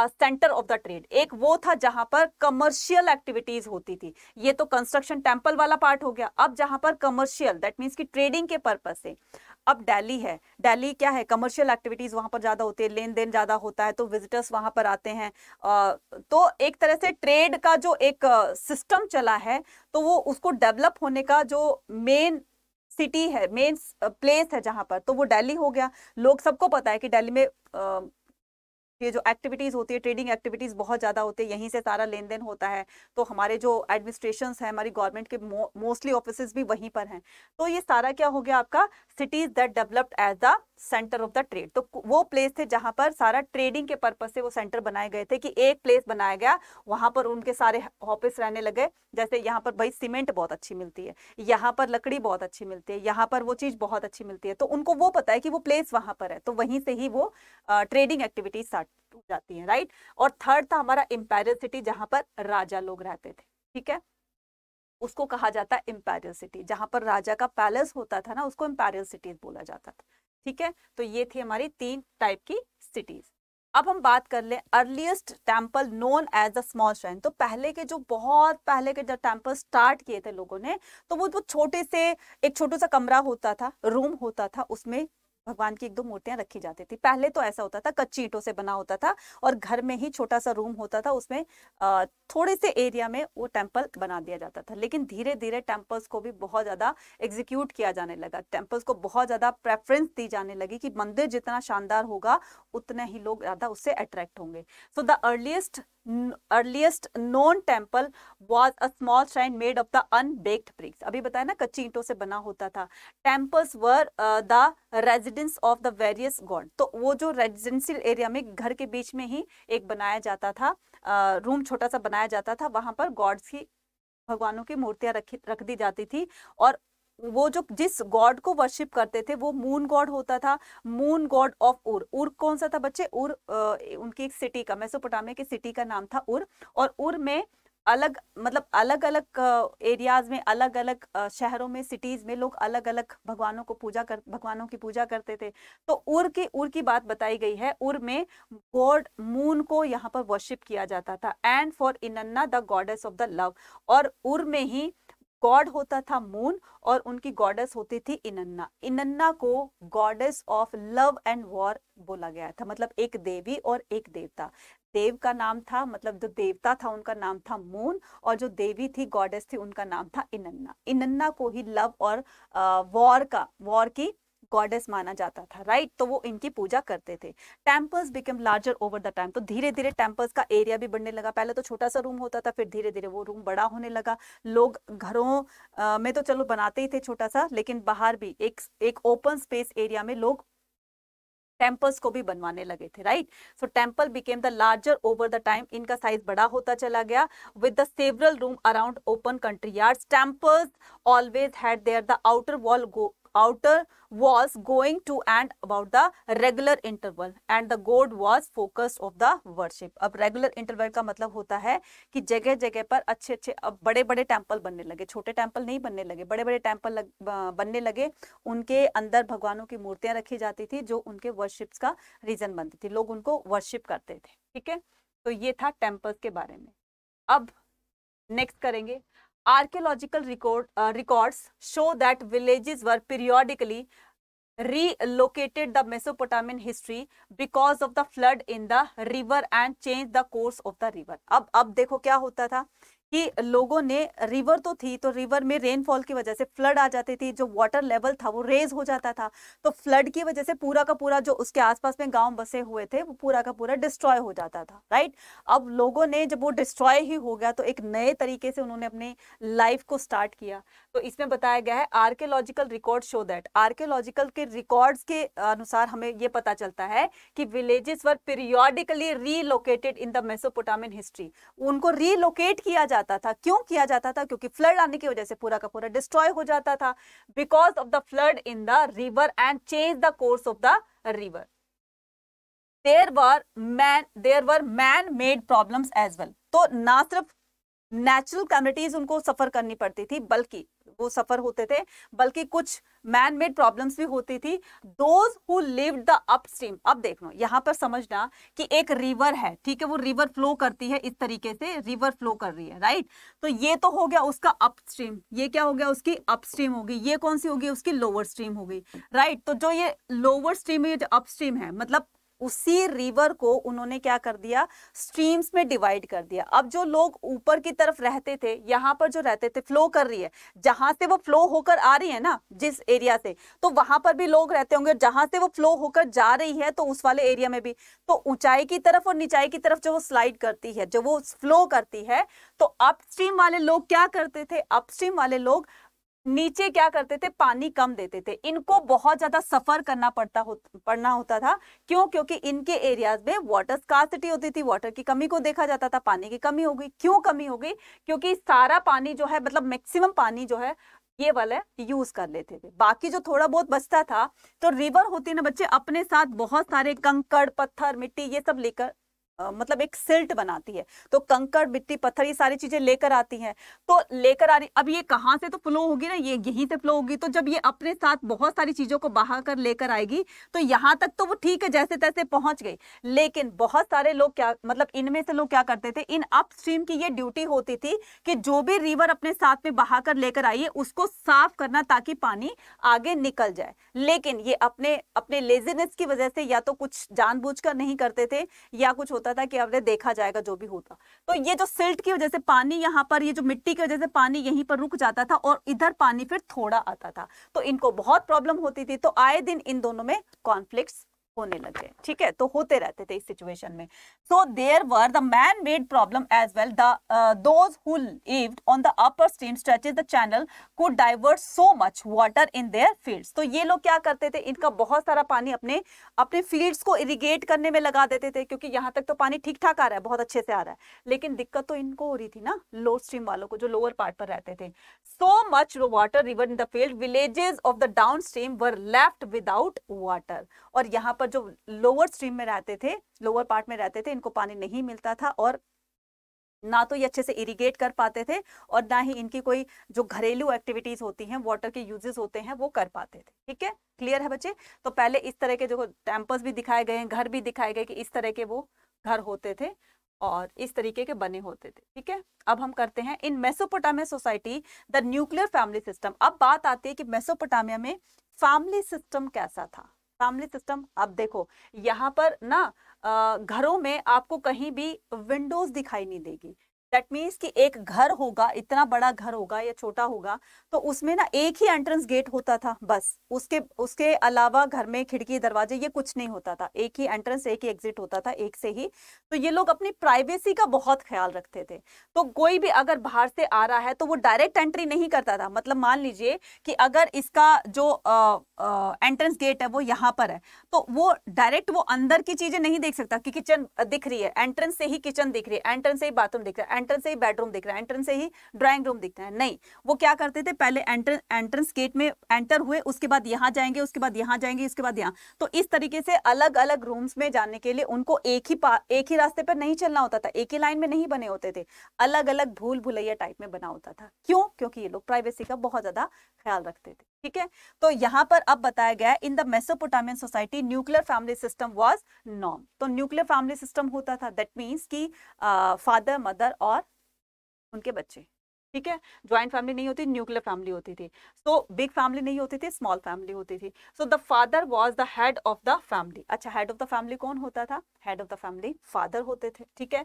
centre of the trade एक वो था जहां पर कमर्शियल एक्टिविटीज होती थी ये तो कंस्ट्रक्शन टेम्पल वाला पार्ट हो गया अब जहां पर कमर्शियल दैट मीन्स की ट्रेडिंग के पर्पज से अब दिल्ली है दिल्ली क्या है कमर्शियल एक्टिविटीज़ वहां पर ज़्यादा होती है लेन देन ज़्यादा होता है तो विजिटर्स वहां पर आते हैं तो एक तरह से ट्रेड का जो एक सिस्टम uh, चला है तो वो उसको डेवलप होने का जो मेन सिटी है मेन प्लेस है जहाँ पर तो वो दिल्ली हो गया लोग सबको पता है कि दिल्ली में ये जो एक्टिविटीज़ होती है ट्रेडिंग एक्टिविटीज़ बहुत ज़्यादा होती है यहीं से सारा लेन देन होता है तो हमारे जो एडमिनिस्ट्रेशन है हमारी गवर्नमेंट के मोस्टली ऑफिस भी वहीं पर हैं तो ये सारा क्या हो गया आपका cities that developed as the centre of the trade तो वो प्लेस थे जहाँ पर सारा ट्रेडिंग के पर्पज से वो सेंटर बनाए गए थे कि एक प्लेस बनाया गया वहाँ पर उनके सारे ऑफिस रहने लगे जैसे यहाँ पर भाई सीमेंट बहुत अच्छी मिलती है यहाँ पर लकड़ी बहुत अच्छी मिलती है यहाँ पर वो चीज़ बहुत अच्छी मिलती है तो उनको वो पता है कि वो प्लेस वहाँ पर है तो वहीं से ही वो ट्रेडिंग एक्टिविटीज पार्ट टू जाती है राइट और थर्ड था हमारा इम्पेरियल सिटी जहां पर राजा लोग रहते थे ठीक है उसको कहा जाता है इम्पेरियल सिटी जहां पर राजा का पैलेस होता था ना उसको इम्पेरियल सिटीज बोला जाता था ठीक है तो ये थी हमारी तीन टाइप की सिटीज अब हम बात कर ले earliest temple known as the small shrine तो पहले के जो बहुत पहले के जब टेम्पल स्टार्ट किए थे लोगों ने तो वो वो छोटे से एक छोटा सा कमरा होता था रूम होता था उसमें भगवान की एक दो मूर्तियां रखी जाती थी पहले तो ऐसा होता था कच्ची ईंटों से बना होता था और घर में ही छोटा सा रूम होता था उसमें थोड़े से एरिया में वो टेम्पल बना दिया जाता था लेकिन धीरे धीरे टेम्पल्स को भी बहुत ज्यादा एग्जीक्यूट किया जाने लगा टेम्पल्स को बहुत ज्यादा प्रेफरेंस दी जाने लगी कि मंदिर जितना शानदार होगा उतने ही लोग ज्यादा उससे अट्रैक्ट होंगे so the earliest earliest known temple was a small shrine made of the unbaked bricks अभी बताया ना कच्ची ईंटों से बना होता था temples were the residence of the various god तो वो जो रेजिडेंशियल एरिया में घर के बीच में ही एक बनाया जाता था रूम uh, छोटा सा बनाया जाता था वहां पर गॉड्स की भगवानों की मूर्तियां रख दी जाती थी और वो जो जिस गॉड को वर्शिप करते थे वो मून गॉड होता था मून गॉड ऑफ उर उर कौन सा था बच्चे उर आ, उनकी एक सिटी का मेसोपोटामिया की सिटी का नाम था उर और उर में अलग मतलब अलग अलग एरियाज में अलग अलग शहरों में सिटीज में लोग अलग अलग भगवानों को पूजा कर भगवानों की पूजा करते थे तो उर की उर की बात बताई गई है उर में गॉड मून को यहाँ पर वर्शिप किया जाता था and for Inanna the goddess of the love और उर में ही गॉड होता था मून और उनकी गॉडेस होती थी इनन्ना इनन्ना को goddess of love and war बोला गया था मतलब एक देवी और एक देवता देव का नाम था मतलब जो देवता था उनका नाम था मून और जो देवी थी गॉडेस थी उनका नाम था इनन्ना इनन्ना को ही लव और वॉर का वॉर की गॉडेस माना जाता था राइट तो वो इनकी पूजा करते थे temples become larger over the time तो धीरे धीरे टेम्पल्स का एरिया भी बढ़ने लगा पहले तो छोटा सा रूम होता था फिर धीरे धीरे वो रूम बड़ा होने लगा लोग घरों में तो चलो बनाते ही थे छोटा सा लेकिन बाहर भी एक एक ओपन स्पेस एरिया में लोग टेम्पल्स को भी बनवाने लगे थे right so temple became the larger over the time इनका साइज बड़ा होता चला गया with the several room around open courtyard temples always had their the outer wall go outer walls going to and about the regular interval and the god was focused of the worship अब regular interval का मतलब होता है कि जगह जगह पर अच्छे अच्छे अब बड़े बड़े टेम्पल बनने लगे छोटे टेम्पल नहीं बनने लगे बड़े बड़े टेम्पल लग, बनने लगे उनके अंदर भगवानों की मूर्तियां रखी जाती थी जो उनके वर्शिप्स का रीजन बनती थी लोग उनको वर्शिप करते थे ठीक है तो ये था टेम्पल्स के बारे में अब नेक्स्ट करेंगे archaeological record, uh, records show that villages were periodically relocated the mesopotamian history because of the flood in the river and changed the course of the river अब अब देखो क्या होता था कि लोगों ने रिवर तो थी तो रिवर में रेनफॉल की वजह से फ्लड आ जाती थी जो वाटर लेवल था वो रेज हो जाता था तो फ्लड की वजह से पूरा का पूरा जो उसके आसपास में गांव बसे हुए थे वो पूरा का पूरा डिस्ट्रॉय हो जाता था राइट अब लोगों ने जब वो डिस्ट्रॉय ही हो गया तो एक नए तरीके से उन्होंने अपनी लाइफ को स्टार्ट किया तो इसमें बताया गया है archaeological record show that archaeological के रिकॉर्ड्स के अनुसार हमें ये पता चलता है कि villages were periodically relocated in the Mesopotamian history उनको रीलोकेट किया जाता जाता था क्यों किया जाता था क्योंकि फ्लड आने की वजह से पूरा का पूरा डिस्ट्रॉय हो जाता था because of the flood in the river and change the course of the river there were man there were man made problem as well तो ना सिर्फ नेचुरल कम्युनिटीज उनको सफर करनी पड़ती थी बल्कि वो सफर होते थे बल्कि कुछ मैन मेड प्रॉब्लम्स भी होती थी those who live the upstream अब देख लो यहाँ पर समझना कि एक रिवर है ठीक है वो रिवर फ्लो करती है इस तरीके से रिवर फ्लो कर रही है राइट तो ये तो हो गया उसका अपस्ट्रीम ये क्या हो गया उसकी अपस्ट्रीम होगी ये कौन सी होगी उसकी लोअर स्ट्रीम होगी राइट तो जो ये लोअर स्ट्रीम ये जो अपस्ट्रीम है मतलब उसी रिवर को उन्होंने क्या कर दिया स्ट्रीम्स में डिवाइड कर दिया अब जो लोग ऊपर की तरफ रहते थे यहाँ पर जो रहते थे फ्लो कर रही है जहां से वो फ्लो होकर आ रही है ना जिस एरिया से तो वहां पर भी लोग रहते होंगे जहां से वो फ्लो होकर जा रही है तो उस वाले एरिया में भी तो ऊंचाई की तरफ और निचाई की तरफ जो वो स्लाइड करती है जो वो फ्लो करती है तो अपस्ट्रीम वाले लोग क्या करते थे अपस्ट्रीम वाले लोग नीचे क्या करते थे पानी कम देते थे इनको बहुत ज्यादा सफर करना पड़ता पड़ना होता था क्यों क्योंकि इनके एरियाज में वाटर स्कासिटी होती थी वाटर की कमी को देखा जाता था पानी की कमी हो गई क्यों कमी हो गई क्योंकि सारा पानी जो है मतलब मैक्सिमम पानी जो है ये वाला यूज कर लेते थे बाकी जो थोड़ा बहुत बचता था तो रिवर होती ना बच्चे अपने साथ बहुत सारे कंकड़ पत्थर मिट्टी ये सब लेकर मतलब एक सिल्ट बनाती है तो कंकड़ मिट्टी पत्थर ये सारी चीजें लेकर आती हैं तो लेकर आ रही अब ये कहाँ से तो फ्लो होगी ना ये यहीं से फ्लो होगी तो जब ये अपने साथ बहुत सारी चीजों को बहा कर लेकर आएगी तो यहाँ तक तो वो ठीक है जैसे तैसे पहुंच गई लेकिन बहुत सारे लोग क्या मतलब इनमें से लोग क्या करते थे इन अपस्ट्रीम की ये ड्यूटी होती थी कि जो भी रिवर अपने साथ में बहा कर लेकर आई है उसको साफ करना ताकि पानी आगे निकल जाए लेकिन ये अपने अपने लेजीनेस की वजह से या तो कुछ जानबूझ नहीं करते थे या कुछ होता था कि अब देखा जाएगा जो भी होता तो ये जो सिल्ट की वजह से पानी यहाँ पर ये जो मिट्टी की वजह से पानी यहीं पर रुक जाता था और इधर पानी फिर थोड़ा आता था तो इनको बहुत प्रॉब्लम होती थी तो आए दिन इन दोनों में कॉन्फ्लिक्ट होने लग गए ठीक है तो होते रहते थे इस सिचुएशन में so there were the man made problem as well those who lived on the upper stream stretches the channel could divert so much water in their fields तो ये लोग क्या करते थे इनका बहुत सारा पानी अपने अपने फील्ड्स को इरिगेट करने में लगा देते थे क्योंकि यहाँ तक तो पानी ठीक ठाक आ रहा है बहुत अच्छे से आ रहा है लेकिन दिक्कत तो इनको हो रही थी ना लो स्ट्रीम वालों को जो लोअर पार्ट पर रहते थे so much water river in the field villages of the down stream were left without water और यहाँ पर पर जो लोअर स्ट्रीम में रहते थे लोअर पार्ट में रहते थे इनको पानी नहीं मिलता था और ना तो ये अच्छे से इरिगेट कर पाते थे और ना ही इनकी कोई जो घरेलू एक्टिविटीज होती हैं वाटर के यूजेस होते हैं वो कर पाते थे ठीक है क्लियर है बच्चे तो पहले इस तरह के जो टेम्पल्स भी दिखाए गए हैं घर भी दिखाए गए कि इस तरह के वो घर होते थे और इस तरीके के बने होते थे ठीक है अब हम करते हैं in Mesopotamia society the nuclear family system अब बात आती है कि मेसोपोटामिया में फैमिली सिस्टम कैसा था फैमिली सिस्टम आप देखो यहाँ पर ना घरों में आपको कहीं भी विंडोज दिखाई नहीं देगी दैट मीन्स कि एक घर होगा इतना बड़ा घर होगा या छोटा होगा तो उसमें ना एक ही एंट्रेंस गेट होता था बस उसके उसके अलावा घर में खिड़की दरवाजे ये कुछ नहीं होता था एक ही एंट्रेंस एक ही एग्जिट होता था एक से ही तो ये लोग अपनी प्राइवेसी का बहुत ख्याल रखते थे तो कोई भी अगर बाहर से आ रहा है तो वो डायरेक्ट एंट्री नहीं करता था मतलब मान लीजिए कि अगर इसका जो एंट्रेंस गेट है वो यहाँ पर है तो वो डायरेक्ट वो अंदर की चीजें नहीं देख सकता कि किचन दिख रही है एंट्रेंस से ही किचन दिख रही है एंट्रेंस से ही बाथरूम दिख रहा है एंट्रेंस से ही बेडरूम दिख रहा है एंट्रेंस से ही ड्राइंग रूम दिख रहा है नहीं वो क्या करते थे पहले एंट्रेंस गेट में एंटर हुए उसके बाद यहाँ जाएंगे उसके बाद यहाँ जाएंगे उसके बाद यहाँ तो इस तरीके से अलग अलग रूम्स में जाने के लिए उनको एक ही एक ही रास्ते पर नहीं चलना होता था एक ही लाइन में नहीं बने होते थे अलग अलग भूल भुलैया टाइप में बना होता था क्यों क्योंकि ये लोग प्राइवेसी का बहुत ज्यादा ख्याल रखते थे ठीक है तो यहाँ पर अब बताया गया in the Mesopotamian society nuclear family system was norm तो न्यूक्लियर फैमिली सिस्टम होता था दैट मीन्स कि फादर मदर और उनके बच्चे ठीक है ज्वाइंट फैमिली नहीं होती न्यूक्लियर फैमिली होती थी सो बिग फैमिली नहीं होती थी स्मॉल फैमिली होती थी so the father was the head of the family अच्छा हेड ऑफ द फैमिली कौन होता था head of the family father होते थे ठीक है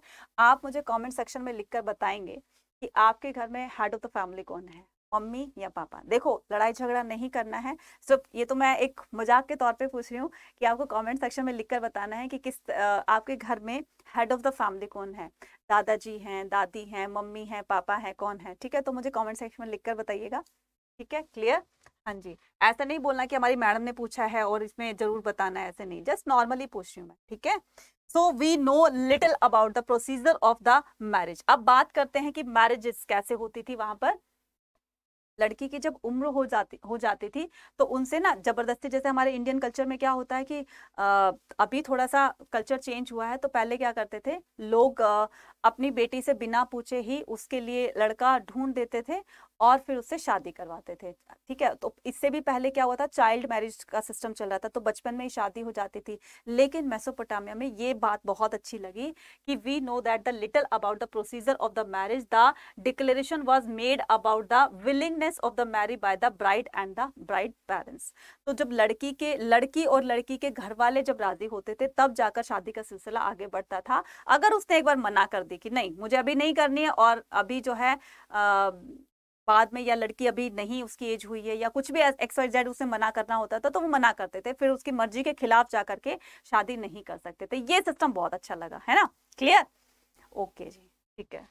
आप मुझे कॉमेंट सेक्शन में लिखकर बताएंगे कि आपके घर में हेड ऑफ द फैमिली कौन है मम्मी या पापा देखो लड़ाई झगड़ा नहीं करना है सिर्फ ये तो मैं एक मजाक के तौर पे पूछ रही हूँ कि आपको कमेंट सेक्शन में लिखकर बताना है कि किस आपके घर में हेड ऑफ द फैमिली कौन है दादाजी हैं दादी हैं मम्मी हैं पापा हैं कौन है ठीक है तो मुझे कॉमेंट सेक्शन में लिखकर बताइएगा ठीक है क्लियर हाँ जी ऐसा नहीं बोलना कि हमारी मैडम ने पूछा है और इसमें जरूर बताना है ऐसे नहीं जस्ट नॉर्मली पूछ रही हूँ मैं ठीक है so we know little about the procedure of the marriage अब बात करते हैं कि मैरिजेस कैसे होती थी वहां पर लड़की की जब उम्र हो जाती हो जाती थी तो उनसे ना जबरदस्ती जैसे हमारे इंडियन कल्चर में क्या होता है कि आ, अभी थोड़ा सा कल्चर चेंज हुआ है तो पहले क्या करते थे लोग आ, अपनी बेटी से बिना पूछे ही उसके लिए लड़का ढूंढ देते थे और फिर उससे शादी करवाते थे ठीक है तो इससे भी पहले क्या हुआ था चाइल्ड मैरिज का सिस्टम चल रहा था तो बचपन में ही शादी हो जाती थी लेकिन मेसोपोटामिया में ये बात बहुत अच्छी लगी कि we know that the little about the procedure of the marriage the declaration was made about the willingness of the marriage by the bride and the bride parents तो जब लड़की के लड़की और लड़की के घर वाले जब राजी होते थे तब जाकर शादी का सिलसिला आगे बढ़ता था अगर उसने एक बार मना कर दी कि नहीं मुझे अभी नहीं करनी है और अभी जो है आ, बाद में या लड़की अभी नहीं उसकी एज हुई है या कुछ भी एक्स वाई जेड उसे मना करना होता था तो वो मना करते थे फिर उसकी मर्जी के खिलाफ जा करके शादी नहीं कर सकते थे ये सिस्टम बहुत अच्छा लगा है ना क्लियर ओके जी ठीक है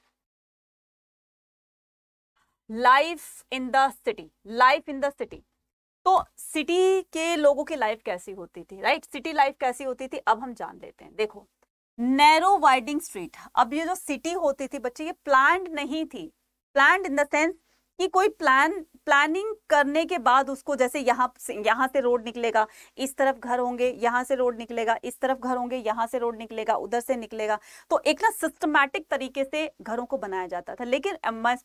life in the city life in the city तो सिटी के लोगों की लाइफ कैसी होती थी राइट सिटी लाइफ कैसी होती थी अब हम जान लेते हैं देखो नैरो वाइडिंग स्ट्रीट अब ये जो सिटी होती थी बच्चे ये प्लान नहीं थी प्लान इन द सेंस कि कोई प्लान प्लानिंग करने के बाद उसको जैसे यहाँ यहाँ से रोड निकलेगा इस तरफ घर होंगे यहाँ से रोड निकलेगा इस तरफ घर होंगे यहाँ से रोड निकलेगा उधर से निकलेगा तो एक ना सिस्टमैटिक तरीके से घरों को बनाया जाता था लेकिन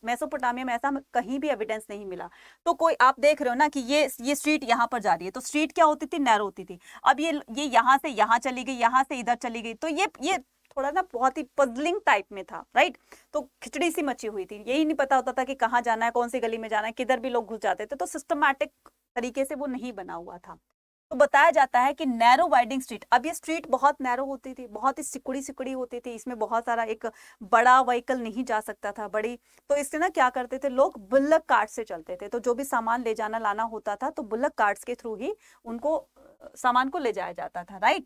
मेसोपोटामिया में ऐसा कहीं भी एविडेंस नहीं मिला तो कोई आप देख रहे हो ना कि ये ये स्ट्रीट यहाँ पर जा रही है तो स्ट्रीट क्या होती थी नैरो होती थी अब ये ये यहाँ से यहाँ चली गई यहाँ से इधर चली गई तो ये ये थोड़ा ना बहुत ही पजलिंग टाइप में था राइट तो खिचड़ी सी मची हुई थी यही नहीं पता होता था कि कहाँ जाना है कौन सी गली में जाना है किधर भी लोग घुस जाते थे तो सिस्टमैटिक तरीके से वो नहीं बना हुआ था तो बताया जाता है कि नैरो वाइडिंग स्ट्रीट अब ये स्ट्रीट बहुत नैरो होती थी बहुत ही सिकुड़ी सिकुड़ी होती थी इसमें बहुत सारा एक बड़ा व्हीकल नहीं जा सकता था बड़ी तो इससे ना क्या करते थे लोग बुल्लक कार्ट से चलते थे तो जो भी सामान ले जाना लाना होता था तो बुल्लक कार्ट्स के थ्रू ही उनको सामान को ले जाया जाता था right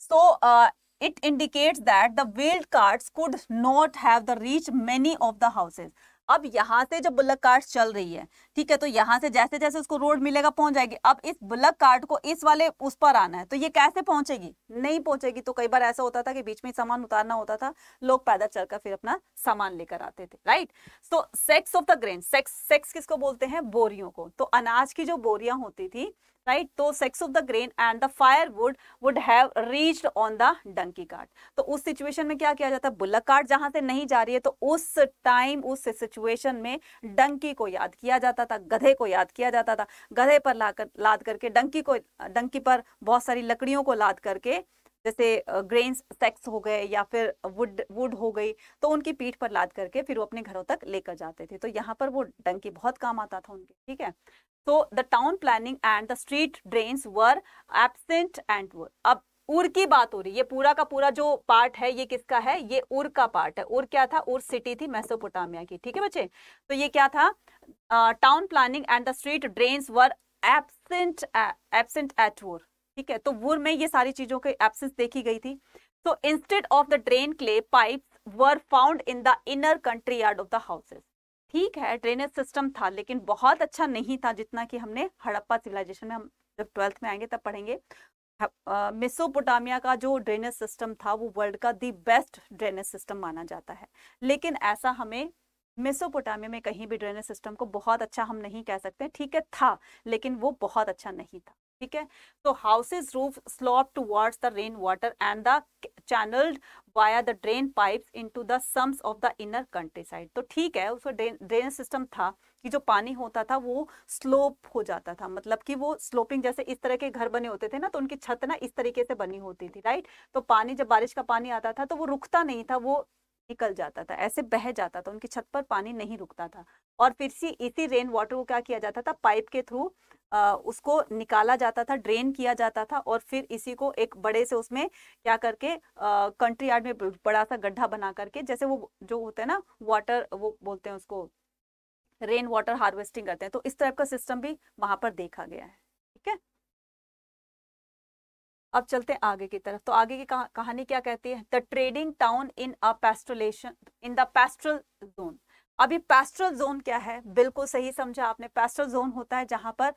so so, it indicates that the wheeled carts could not have the reach many of the houses अब यहाँ से जब बुलक कार्ट चल रही है ठीक है तो यहाँ से जैसे जैसे उसको रोड मिलेगा पहुंच जाएगी अब इस बुलक कार्ट को इस वाले उस पर आना है तो ये कैसे पहुंचेगी नहीं पहुंचेगी तो कई बार ऐसा होता था कि बीच में सामान उतारना होता था लोग पैदल चलकर फिर अपना सामान लेकर आते थे right so sacks of the grain sacks sacks किसको बोलते हैं बोरियों को तो अनाज की जो बोरियां होती थी राइट तो sacks of the grain and the firewood would have reached on the donkey cart तो उस सिचुएशन में क्या किया जाता है बुलक कार्ट जहां से नहीं जा रही है तो उस टाइम उस सिचुएशन में डंकी को याद किया जाता था गधे को याद किया जाता था गधे पर लाकर लाद करके डंकी को डंकी पर बहुत सारी लकड़ियों को लाद करके जैसे ग्रेन्स सेक्स हो गए या फिर वुड वुड हो गई तो उनकी पीठ पर लाद करके फिर वो अपने घरों तक लेकर जाते थे तो यहाँ पर वो डंकी बहुत काम आता था उनके ठीक है so the town planning and the street drain were absent and अब उर की बात हो रही है पूरा का पूरा जो पार्ट है ये किसका है ये उर का पार्ट है उर क्या था उर सिटी थी मेसोपोटामिया की ठीक है बच्चे तो ये क्या था town planning and the street drain were absent absent at Ur ठीक है तो वुर में ये सारी चीजों की एबसेंस देखी गई थी तो instead of the drain clay pipe were found in the inner courtyard of the houses ठीक है ड्रेनेज सिस्टम था लेकिन बहुत अच्छा नहीं था जितना कि हमने हड़प्पा सिविलाइजेशन में हम जब ट्वेल्थ में आएंगे तब पढ़ेंगे मेसोपोटामिया का जो ड्रेनेज सिस्टम था वो वर्ल्ड का दी बेस्ट ड्रेनेज सिस्टम माना जाता है लेकिन ऐसा हमें मेसोपोटामिया में कहीं भी ड्रेनेज सिस्टम को बहुत अच्छा हम नहीं कह सकते ठीक है था लेकिन वो बहुत अच्छा नहीं था ठीक है तो houses roof slope towards the rain water and the channelled via the drain into the sumps of the inner countryside तो ठीक है उसमें ड्रेन ड्रेन सिस्टम था कि जो पानी होता था वो स्लोप हो जाता था मतलब कि वो स्लोपिंग जैसे इस तरह के घर बने होते थे ना तो उनकी छत ना इस तरीके से बनी होती थी राइट तो पानी जब बारिश का पानी आता था तो वो रुकता नहीं था वो निकल जाता था ऐसे बह जाता था उनकी छत पर पानी नहीं रुकता था और फिर से इसी रेन वाटर को क्या किया जाता था पाइप के थ्रू उसको निकाला जाता था ड्रेन किया जाता था और फिर इसी को एक बड़े से उसमें क्या करके कंट्री यार्ड में बड़ा सा गड्ढा बना करके जैसे वो जो होता है ना वाटर वो बोलते हैं उसको रेन वाटर हार्वेस्टिंग करते हैं तो इस टाइप का सिस्टम भी वहां पर देखा गया है ठीक है अब चलते हैं आगे की तरफ तो आगे की कहानी क्या कहती है the trading town in a pastoralisation in the pastoral zone अभी पेस्ट्रल जोन क्या है बिल्कुल सही समझा आपने पेस्ट्रल जोन होता है जहां पर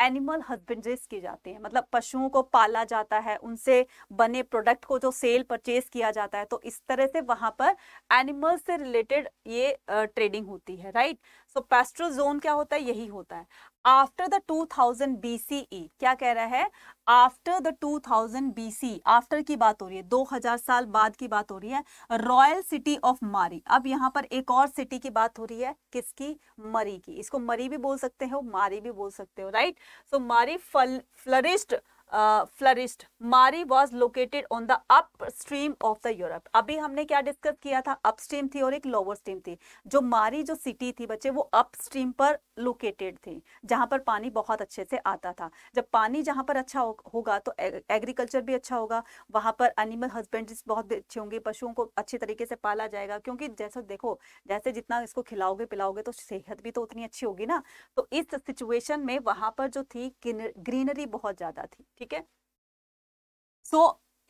एनिमल हस्बेंड्रीज की जाती है मतलब पशुओं को पाला जाता है उनसे बने प्रोडक्ट को जो सेल परचेज किया जाता है तो इस तरह से वहां पर एनिमल से रिलेटेड ये ट्रेडिंग होती है राइट सो पेस्ट्रल जोन क्या होता है यही होता है आफ्टर द 2000 BCE क्या कह रहा है आफ्टर द 2000 सी आफ्टर की बात हो रही है 2000 साल बाद की बात हो रही है रॉयल सिटी ऑफ मारी अब यहाँ पर एक और सिटी की बात हो रही है किसकी मरी की इसको मरी भी बोल सकते हो मारी भी बोल सकते हो राइट सो मारी फल flourished flourished Mari was located on the up stream of the Europe अभी हमने क्या डिस्कस किया था अप स्ट्रीम थी और एक लोअर स्ट्रीम थी जो मारी जो सिटी थी बच्चे वो अप स्ट्रीम पर लोकेटेड थी जहाँ पर पानी बहुत अच्छे से आता था जब पानी जहाँ पर अच्छा हो, होगा तो एग्रीकल्चर भी अच्छा होगा वहाँ पर एनिमल हस्बेंड्रीज बहुत अच्छे होंगे पशुओं को अच्छे तरीके से पाला जाएगा क्योंकि जैसा देखो जैसे जितना इसको खिलाओगे पिलाओगे तो सेहत भी तो उतनी अच्छी होगी ना तो इस सिचुएशन में वहाँ पर जो थी ग्रीनरी बहुत ज़्यादा थी ठीक है so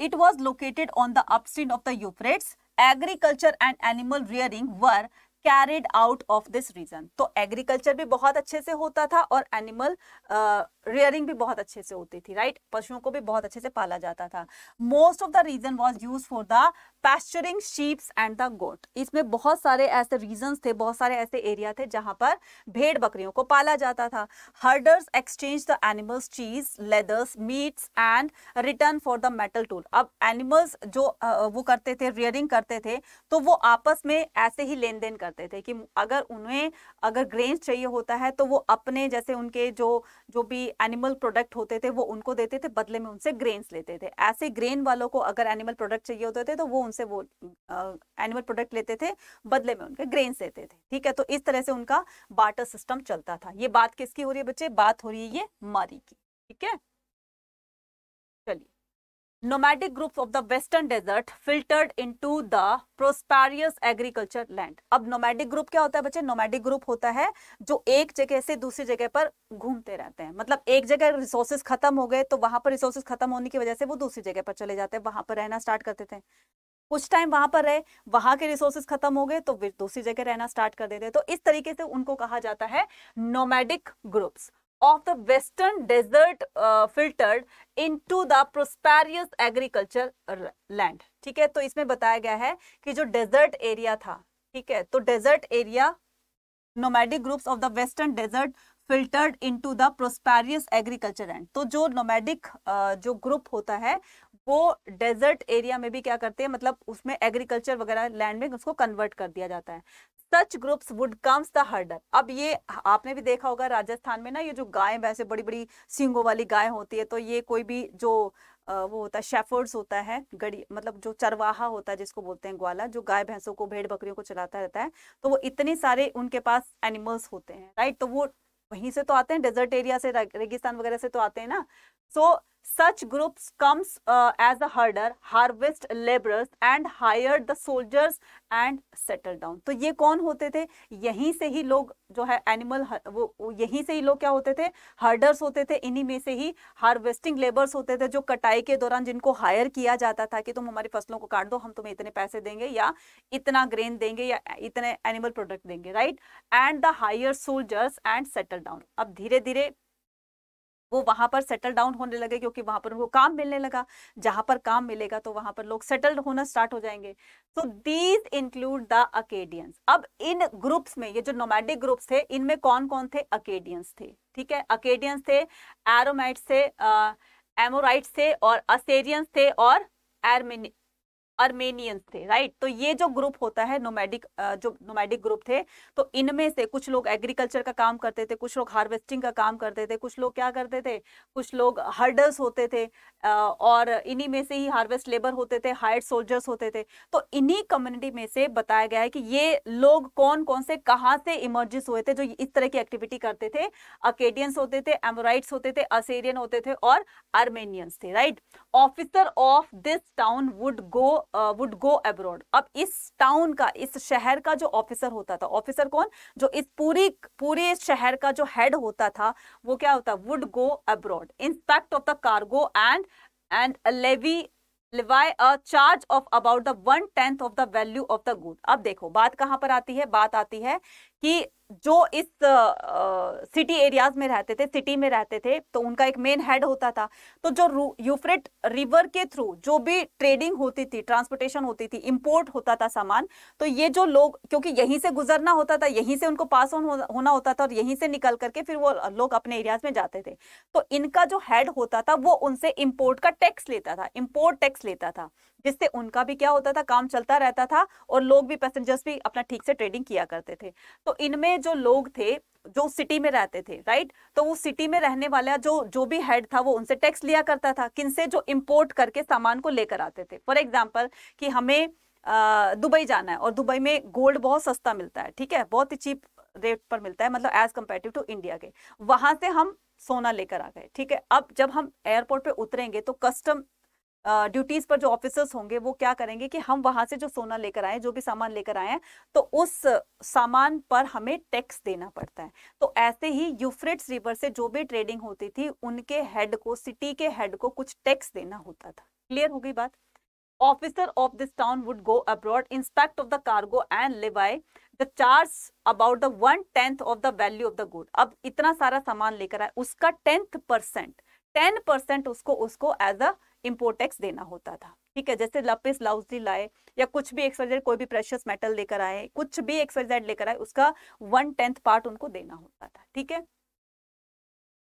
it was located on the upstream of the Euphrates agriculture and animal rearing were carried out of this region तो एग्रीकल्चर भी बहुत अच्छे से होता था और एनिमल uh, भी बहुत अच्छे से होती थी राइट पशुओं को भी बहुत अच्छे से पाला जाता था most of the region was use for the pasturing sheeps and the goat इसमें बहुत सारे ऐसे रीजन थे बहुत सारे ऐसे एरिया थे जहां पर भेड़ बकरियों को पाला जाता था herders exchange the animals cheese leathers meats and return for the metal tool अब एनिमल्स जो वो करते थे रियरिंग करते थे तो वो आपस में ऐसे ही लेन देन करते करते थे कि अगर उन्हें अगर ग्रेन्स चाहिए होता है तो वो अपने जैसे उनके जो जो भी एनिमल प्रोडक्ट होते थे वो उनको देते थे बदले में उनसे ग्रेन्स लेते थे ऐसे ग्रेन वालों को अगर एनिमल प्रोडक्ट चाहिए होते थे तो वो उनसे वो एनिमल प्रोडक्ट लेते थे बदले में उनके ग्रेन्स लेते थे ठीक है तो इस तरह से उनका बाटर सिस्टम चलता था ये बात किसकी हो रही है बच्चे बात हो रही है ये मारी की ठीक है nomadic groups of the western desert filtered into the prosperous agriculture land अब nomadic group क्या होता है बच्चे nomadic group होता है जो एक जगह से दूसरी जगह पर घूमते रहते हैं मतलब एक जगह रिसोर्सेज खत्म हो गए तो वहां पर रिसोर्सेज खत्म होने की वजह से वो दूसरी जगह पर चले जाते हैं वहां पर रहना स्टार्ट करते थे कुछ टाइम वहां पर रहे वहां के रिसोर्सेज खत्म हो गए तो फिर दूसरी जगह रहना स्टार्ट कर देते हैं तो इस तरीके से उनको कहा जाता है nomadic groups of the western desert uh, filtered into the prosperous agriculture uh, land ठीक है तो इसमें बताया गया है कि जो डेजर्ट एरिया था ठीक है तो desert area nomadic groups of the western desert filtered into the prosperous agriculture and तो जो uh, जो group होता है वो डेजर्ट एरिया में भी क्या करते हैं मतलब उसमें एग्रीकल्चर वगैरह लैंड में उसको कन्वर्ट कर दिया जाता है such groups would comes the herder अब ये आपने भी देखा होगा राजस्थान में ना ये जो गाय वैसे बड़ी बड़ी सिंगों वाली गाय होती है तो ये कोई भी जो वो होता है शेफर्ड्स होता है गड़ी मतलब जो चरवाहा होता है जिसको बोलते हैं ग्वाला जो गाय भैंसों को भेड़ बकरियों को चलाता रहता है तो वो इतने सारे उनके पास एनिमल्स होते हैं राइट तो वो वहीं से तो आते हैं डेजर्ट एरिया से रेगिस्तान वगैरह से तो आते हैं ना So such groups comes uh, as a herder, harvest laborers and hired the soldiers and settle down. तो ये कौन होते थे यहीं से ही लोग जो है एनिमल वो यहीं से ही लोग क्या होते थे हर्डर्स होते थे इन्हीं में से ही हार्वेस्टिंग लेबर्स होते थे जो कटाई के दौरान जिनको हायर किया जाता था कि तुम हमारी फसलों को काट दो हम तुम्हें इतने पैसे देंगे या इतना ग्रेन देंगे या इतने एनिमल प्रोडक्ट देंगे right and the hire soldiers and settle down अब धीरे धीरे वो वहाँ पर सेटल डाउन होने लगे क्योंकि वहाँ पर उनको काम मिलने लगा जहाँ पर काम मिलेगा तो वहाँ पर लोग सेटल्ड होना स्टार्ट हो जाएंगे so these include the Akkadians अब इन ग्रुप्स में ये जो नोमैडिक ग्रुप्स थे इनमें कौन कौन थे अकेडियंस थे ठीक है अकेडियंस थे एरोमाइट्स थे एमोराइट्स थे और असेरियंस थे और एरमिन अर्मेनियंस थे राइट तो ये जो ग्रुप होता है नोमैडिक जो नोमैडिक ग्रुप थे तो इनमें से कुछ लोग एग्रीकल्चर का काम करते थे कुछ लोग हार्वेस्टिंग का काम करते थे कुछ लोग क्या करते थे कुछ लोग हर्डर्स होते थे और इन्हीं में से ही हार्वेस्ट लेबर होते थे हायर्ड सोल्जर्स होते थे तो इन्हीं कम्युनिटी में से बताया गया है कि ये लोग कौन कौन से कहाँ से इमर्जिस हुए थे जो इस तरह की एक्टिविटी करते थे अकेडियंस होते थे एमोराइट्स होते थे असेरियन होते थे और आर्मेनियंस थे right officer of this town would go would go abroad अब इस टाउन का इस शहर का जो ऑफिसर होता था ऑफिसर कौन जो इस पूरी पूरे शहर का जो हेड होता था वो क्या होता would go abroad inspect of the cargo and and levy levy a charge of about the one tenth of the value of the good अब देखो बात कहां पर आती है बात आती है कि जो इस सिटी एरियाज में रहते थे सिटी में रहते थे तो उनका एक मेन हेड होता था तो जो यूफ्रेट रिवर के थ्रू जो भी ट्रेडिंग होती थी ट्रांसपोर्टेशन होती थी इंपोर्ट होता था सामान तो ये जो लोग क्योंकि यहीं से गुजरना होता था यहीं से उनको पास ऑन हो, होना होता था और यहीं से निकल करके फिर वो लोग अपने एरियाज में जाते थे तो इनका जो हेड होता था वो उनसे इम्पोर्ट का टैक्स लेता था इम्पोर्ट टैक्स लेता था जिससे उनका भी क्या होता था काम चलता रहता था और लोग भी पैसेंजर्स भी अपना ठीक से ट्रेडिंग किया करते थे तो इनमें जो लोग थे जो सिटी में रहते थे राइट तो वो सिटी में रहने वाला जो जो भी हेड था वो उनसे टैक्स लिया करता था किनसे जो इम्पोर्ट करके सामान को लेकर आते थे फॉर एग्जाम्पल कि हमें दुबई जाना है और दुबई में गोल्ड बहुत सस्ता मिलता है ठीक है बहुत ही चीप रेट पर मिलता है मतलब एज कम्पेटिव टू इंडिया के वहां से हम सोना लेकर आ गए ठीक है अब जब हम एयरपोर्ट पे उतरेंगे तो कस्टम ड्यूटीज पर जो ऑफिसर्स होंगे वो क्या करेंगे कि हम वहां से जो सोना लेकर आए जो भी सामान लेकर आए हैं तो उस सामान पर हमें टैक्स देना पड़ता है तो ऐसे ही यूफ्रेट्स रिवर से जो भी ट्रेडिंग होती थी उनके हेड को सिटी के हेड को कुछ टैक्स देना होता था क्लियर हो गई बात officer of this town would go abroad, inspect of the cargo and levy the charge about the one tenth of the value of the good अब इतना सारा सामान लेकर आए उसका टेंथ परसेंट टेन परसेंट उसको उसको एज अ इम्पोर्ट टैक्स देना होता था ठीक है जैसे लपिस लाउजी लाए या कुछ भी एक्सवाइजेड कोई भी प्रेशियस मेटल लेकर आए कुछ भी एक्सवाइजेड लेकर आए उसका वन टेंथ पार्ट उनको देना होता था ठीक है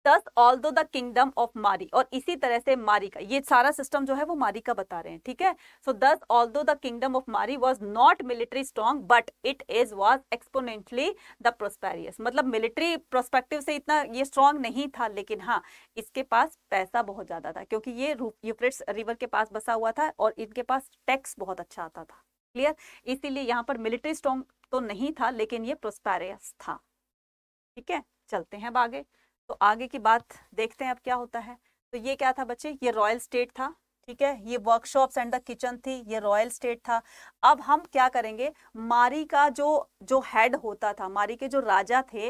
दस although the kingdom of मारी और इसी तरह से मारी का ये सारा सिस्टम जो है वो मारी का बता रहे हैं ठीक है सो thus although the kingdom of Mari was not military strong but it is was exponentially the prosperous मतलब मिलिट्री प्रोस्पेक्टिव से इतना ये स्ट्रांग नहीं था लेकिन हाँ इसके पास पैसा बहुत ज्यादा था क्योंकि ये यूफ्रेट्स रिवर के पास बसा हुआ था और इनके पास टैक्स बहुत अच्छा आता था क्लियर इसीलिए यहाँ पर मिलिट्री स्ट्रॉन्ग तो नहीं था लेकिन ये प्रोस्पेरियस था ठीक है चलते हैं अब आगे तो आगे की बात देखते हैं अब क्या होता है तो ये क्या था बच्चे ये रॉयल स्टेट था ठीक है ये वर्कशॉप्स एंड द किचन थी ये रॉयल स्टेट था अब हम क्या करेंगे मारी का जो जो हेड होता था मारी के जो राजा थे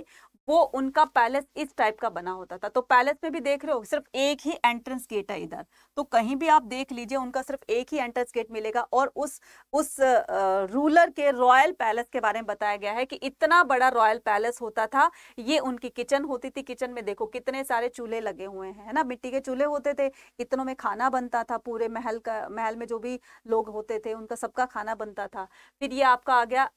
वो उनका पैलेस इस टाइप का बना होता था तो पैलेस में भी देख रहे हो सिर्फ एक ही एंट्रेंस गेट है इधर तो कहीं भी आप देख लीजिए उनका सिर्फ एक ही एंट्रेंस गेट मिलेगा और उस उस रूलर के रॉयल पैलेस के बारे में बताया गया है कि इतना बड़ा रॉयल पैलेस होता था ये उनकी किचन होती थी किचन में देखो कितने सारे चूल्हे लगे हुए हैं है ना मिट्टी के चूल्हे होते थे इतनों में खाना बनता था पूरे महल का महल में जो भी लोग होते थे उनका सबका खाना बनता था फिर ये आपका आ गया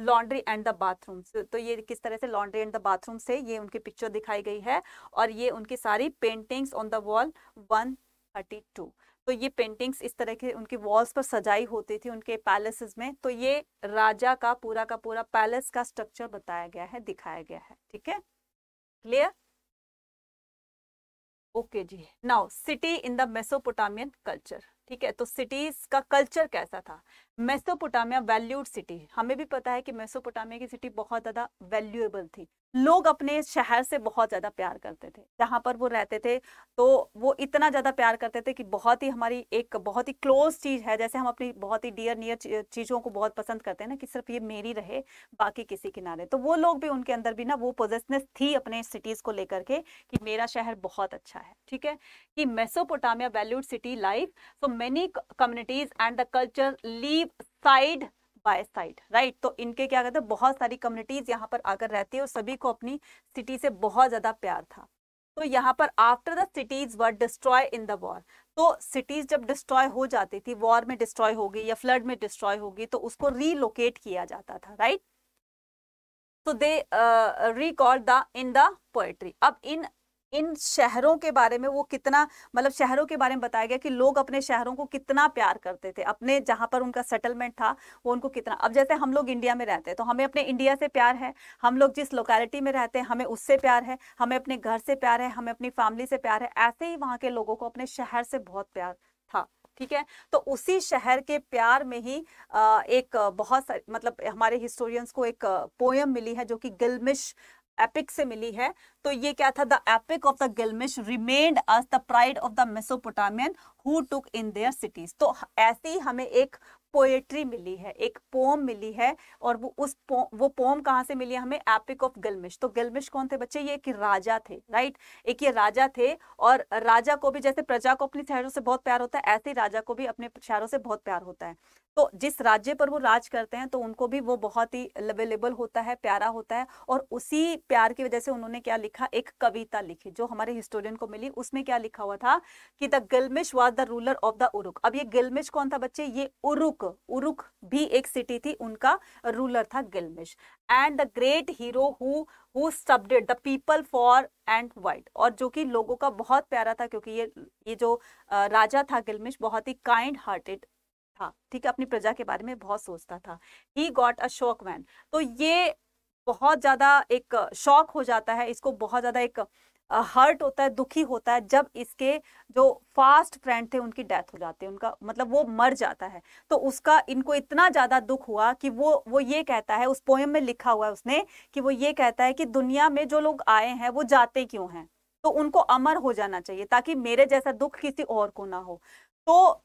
लॉन्ड्री एंड द बाथरूम तो ये किस तरह से laundry and the bathroom classroom से ये उनकी पिक्चर दिखाई गई है और ये उनकी सारी paintings on the wall one thirty two तो ये पेंटिंग्स इस तरह के उनकी वॉल्स पर सजाई होती थी उनके पैलेसेस में तो ये राजा का पूरा का पूरा पैलेस का स्ट्रक्चर बताया गया है दिखाया गया है ठीक है क्लियर ओके okay जी now city in the Mesopotamian culture ठीक है तो सिटीज का कल्चर कैसा था मेसोपोटामिया वैल्यूड सिटी हमें भी पता है कि मेसोपोटामिया की सिटी बहुत ज़्यादा वैल्यूएबल थी लोग अपने शहर से बहुत ज़्यादा प्यार करते थे जहाँ पर वो रहते थे तो वो इतना ज़्यादा प्यार करते थे कि बहुत ही हमारी एक बहुत ही क्लोज चीज़ है जैसे हम अपनी बहुत ही डियर नियर चीज़ों को बहुत पसंद करते हैं ना कि सिर्फ ये मेरी रहे बाकी किसी की ना रहे तो वो लोग भी उनके अंदर भी ना वो पोजेसनेस थी अपने सिटीज़ को लेकर के कि मेरा शहर बहुत अच्छा है ठीक है कि Mesopotamia valued city life so many communities and the culture leave live side by side right तो इनके क्या कहते हैं बहुत सारी कम्युनिटीज यहाँ पर आकर रहती है और सभी को अपनी सिटी से बहुत ज्यादा प्यार था तो यहाँ पर after the cities were destroy in the war तो सिटीज जब डिस्ट्रॉय हो जाती थी वॉर में डिस्ट्रॉय हो गई या फ्लड में डिस्ट्रॉय हो गई तो उसको रीलोकेट किया जाता था राइट तो they record the in the poetry अब इन इन शहरों के बारे में वो कितना मतलब शहरों के बारे में बताया गया कि लोग अपने शहरों को कितना प्यार करते थे अपने जहाँ पर उनका सेटलमेंट था वो उनको कितना अब जैसे हम लोग इंडिया में रहते हैं तो हमें अपने इंडिया से प्यार है हम लोग जिस लोकेलिटी में रहते हैं हमें उससे प्यार है हमें अपने घर से प्यार है हमें अपनी फैमिली से प्यार है ऐसे ही वहाँ के लोगों को अपने शहर से बहुत प्यार था ठीक है तो उसी शहर के प्यार में ही एक बहुत सारी मतलब हमारे हिस्टोरियंस को एक पोयम मिली है जो कि गिलमिश एपिक से मिली है तो ये क्या था the epic of the Gilgamesh remained as the pride of the Mesopotamian who took in their cities तो ऐसे ही हमें एक पोएट्री मिली है एक पोम मिली है और वो उस पो, वो पोम कहाँ से मिली है हमें एपिक ऑफ गिलमिश तो गिलमिश कौन थे बच्चे ये एक राजा थे राइट एक ये राजा थे और राजा को भी जैसे प्रजा को अपने शहरों से बहुत प्यार होता है ऐसे ही राजा को भी अपने शहरों से बहुत प्यार होता है तो जिस राज्य पर वो राज करते हैं तो उनको भी वो बहुत ही लवेलेबल होता है प्यारा होता है और उसी प्यार की वजह से उन्होंने क्या लिखा एक कविता लिखी जो हमारे हिस्टोरियन को मिली उसमें क्या लिखा हुआ था कि the Gilgamesh was the ruler of the Uruk अब ये गिलमिश कौन था बच्चे ये उरुक उरुक भी एक सिटी थी उनका रूलर था Gilgamesh and the great hero who the people for and white और जो कि लोगों का बहुत प्यारा था क्योंकि ये ये जो राजा था गिलमिश बहुत ही काइंड हार्टेड था ठीक है अपनी प्रजा के बारे में बहुत सोचता था ही गॉट अ शोक मैन तो ये बहुत ज़्यादा एक शौक हो जाता है इसको बहुत ज़्यादा एक हर्ट होता है दुखी होता है जब इसके जो फास्ट फ्रेंड थे उनकी डेथ हो जाती है उनका मतलब वो मर जाता है तो उसका इनको इतना ज़्यादा दुख हुआ कि वो वो ये कहता है उस पोएम में लिखा हुआ है उसने कि वो ये कहता है कि दुनिया में जो लोग आए हैं वो जाते क्यों हैं तो उनको अमर हो जाना चाहिए ताकि मेरे जैसा दुख किसी और को ना हो तो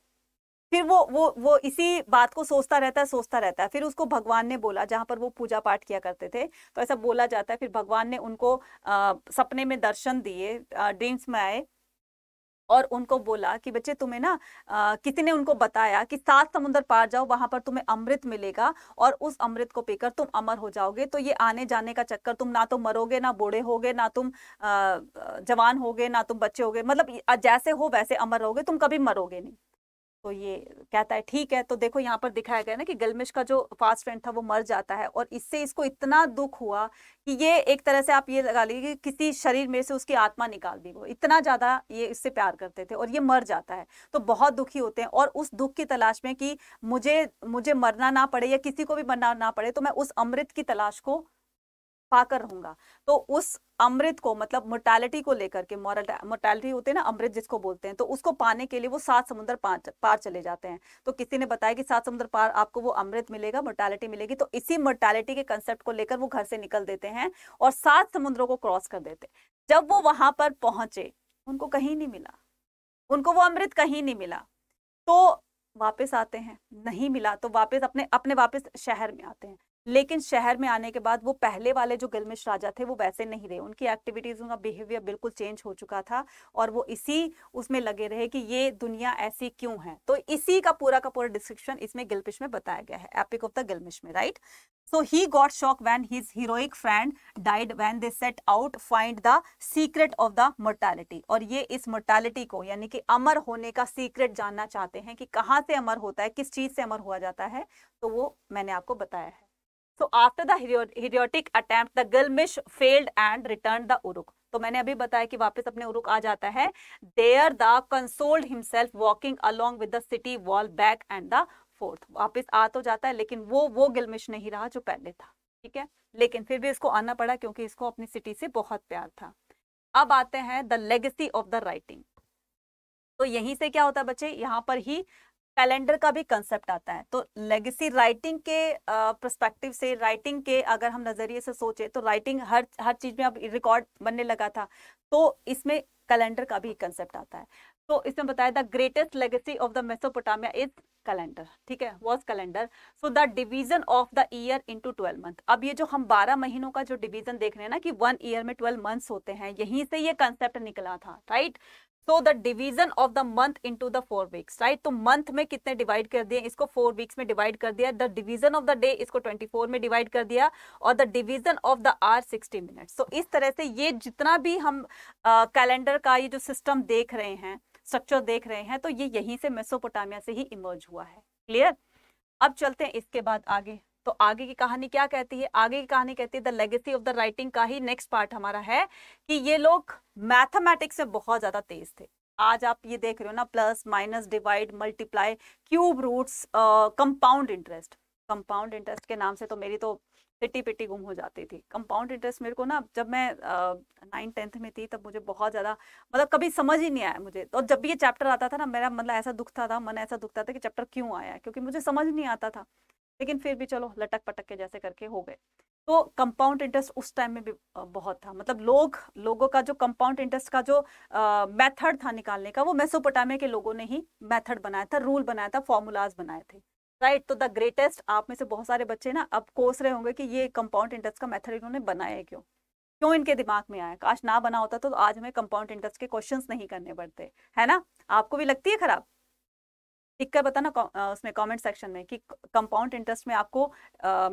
फिर वो वो वो इसी बात को सोचता रहता है सोचता रहता है फिर उसको भगवान ने बोला जहाँ पर वो पूजा पाठ किया करते थे तो ऐसा बोला जाता है फिर भगवान ने उनको आ, सपने में दर्शन दिए ड्रीम्स में आए और उनको बोला कि बच्चे तुम्हें ना किसी ने उनको बताया कि सात समुंदर पार जाओ वहां पर तुम्हें अमृत मिलेगा और उस अमृत को पीकर तुम अमर हो जाओगे तो ये आने जाने का चक्कर तुम ना तो मरोगे ना बूढ़े होगे ना तुम आ, जवान होगे ना तुम बच्चे होगे मतलब जैसे हो वैसे अमर रहोगे तुम कभी मरोगे नहीं तो ये कहता है ठीक है तो देखो यहाँ पर दिखाया गया ना कि गलमिश का जो फास्ट फ्रेंड था वो मर जाता है और इससे इसको इतना दुख हुआ कि ये एक तरह से आप ये लगा लीजिए कि किसी शरीर में से उसकी आत्मा निकाल दी वो इतना ज़्यादा ये इससे प्यार करते थे और ये मर जाता है तो बहुत दुखी होते हैं और उस दुख की तलाश में कि मुझे मुझे मरना ना पड़े या किसी को भी मरना ना पड़े तो मैं उस अमृत की तलाश को पाकर रहूंगा तो उस अमृत को मतलब मोर्टैलिटी को लेकर के मोर्टैलिटी होते हैं ना अमृत जिसको बोलते हैं तो उसको पाने के लिए वो सात समुद्र पार चले जाते हैं तो किसी ने बताया कि सात समुद्र पार आपको वो अमृत मिलेगा मोर्टैलिटी मिलेगी तो इसी मोर्टैलिटी के कंसेप्ट को लेकर वो घर से निकल देते हैं और सात समुद्रों को क्रॉस कर देते जब वो वहां पर पहुंचे उनको कहीं नहीं मिला उनको वो अमृत कहीं नहीं मिला तो वापस आते हैं नहीं मिला तो वापस अपने अपने वापस शहर में आते हैं लेकिन शहर में आने के बाद वो पहले वाले जो गिलमिश राजा थे वो वैसे नहीं रहे उनकी एक्टिविटीज उनका बिहेवियर बिल्कुल चेंज हो चुका था और वो इसी उसमें लगे रहे कि ये दुनिया ऐसी क्यों है तो इसी का पूरा का पूरा डिस्क्रिप्शन इसमें गिलपिश में बताया गया है एपिक ऑफ द गिलमिश में right so he got shock when his heroic friend died when they set out find the secret of the mortality और ये इस मोर्टैलिटी को यानी कि अमर होने का सीक्रेट जानना चाहते हैं कि कहाँ से अमर होता है किस चीज से अमर हुआ जाता है तो वो मैंने आपको बताया है So after the heroic attempt, the Gilmish failed and return the Uruk तो मैंने अभी बताया कि वापस अपने उरुक आ जाता है there the consoled himself walking along with the city wall back and the forth वापस आ तो जाता है लेकिन वो वो गिलमिश नहीं रहा जो पहले था ठीक है लेकिन फिर भी इसको आना पड़ा क्योंकि इसको अपनी सिटी से बहुत प्यार था अब आते हैं the legacy of the writing तो यहीं से क्या होता है बच्चे यहाँ पर ही कैलेंडर का भी कंसेप्ट आता है तो लेगेसी राइटिंग के प्रस्पेक्टिव से राइटिंग के अगर हम नज़रिए से सोचे तो राइटिंग हर हर चीज़ में अब रिकॉर्ड बनने लगा था तो इसमें कैलेंडर का भी कंसेप्ट आता है तो इसमें बताया the greatest legacy of the Mesopotamia is calendar ठीक है was calendar so the division of the year into twelve month अब ये जो हम बारह महीनों का जो डिवीजन देख रहे हैं ना कि वन ईयर में ट्वेल्व मंथ्स होते हैं यहीं से ये कंसेप्ट निकला था right so the division of the month into the four weeks right तो मंथ में कितने डिवाइड कर दिए इसको फोर वीक्स में डिवाइड कर दिया the division of the day इसको 24 में डिवाइड कर दिया और the division of the hour 60 minutes तो इस तरह से ये जितना भी हम कैलेंडर का ये जो सिस्टम देख रहे हैं स्ट्रक्चर देख रहे हैं तो ये यहीं से मेसोपोटामिया से ही इमर्ज हुआ है क्लियर अब चलते हैं इसके बाद आगे तो आगे की कहानी क्या कहती है आगे की कहानी कहती है the legacy of the writing का ही नेक्स्ट पार्ट हमारा है कि ये लोग मैथमेटिक्स में बहुत ज्यादा तेज थे आज आप ये देख रहे हो ना plus minus divide multiply cube roots compound interest compound interest के नाम से तो मेरी तो पिट्टी पिट्टी गुम हो जाती थी कंपाउंड इंटरेस्ट मेरे को ना जब मैं नाइन टेंथ में थी तब मुझे बहुत ज़्यादा मतलब कभी समझ ही नहीं आया मुझे तो जब भी ये चैप्टर आता था ना मेरा मतलब ऐसा दुखता था मन ऐसा दुखता था कि चैप्टर क्यों आया क्योंकि मुझे समझ नहीं आता था लेकिन फिर भी चलो लटक पटक के जैसे करके हो गए तो कंपाउंड इंटरेस्ट उस टाइम में भी बहुत था मतलब लोग लोगों का जो कंपाउंड इंटरेस्ट का जो मेथड था निकालने का वो मेसोपोटामिया के लोगों ने ही मेथड बनाया था रूल बनाया था फॉर्मूलाज बनाए थे राइट तो द ग्रेटेस्ट आप में से बहुत सारे बच्चे ना अब कोस रहे होंगे कि ये कंपाउंड इंटरेस्ट का मेथड इन्होंने बनाया क्यों क्यों इनके दिमाग में आया काश ना बना होता तो आज हमें कंपाउंड इंटरेस्ट के क्वेश्चन नहीं करने पड़ते है ना आपको भी लगती है खराब लिख कर बताना उसमें कमेंट सेक्शन में कि कंपाउंड इंटरेस्ट में आपको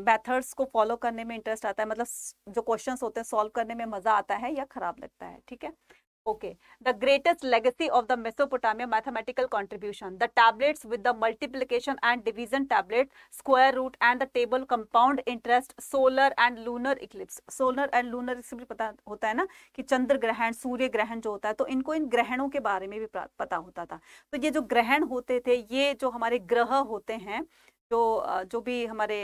मेथड्स को फॉलो करने में इंटरेस्ट आता है मतलब जो क्वेश्चंस होते हैं सॉल्व करने में मजा आता है या खराब लगता है ठीक है okay the greatest legacy of the Mesopotamia mathematical contribution the tablets with the multiplication and division tablet square root and the table compound interest solar and lunar eclipse solar and lunar eclipse भी पता होता है ना कि चंद्र ग्रहण सूर्य ग्रहण जो होता है तो इनको इन ग्रहणों के बारे में भी पता होता था तो ये जो ग्रहण होते थे ये जो हमारे ग्रह होते हैं जो जो भी हमारे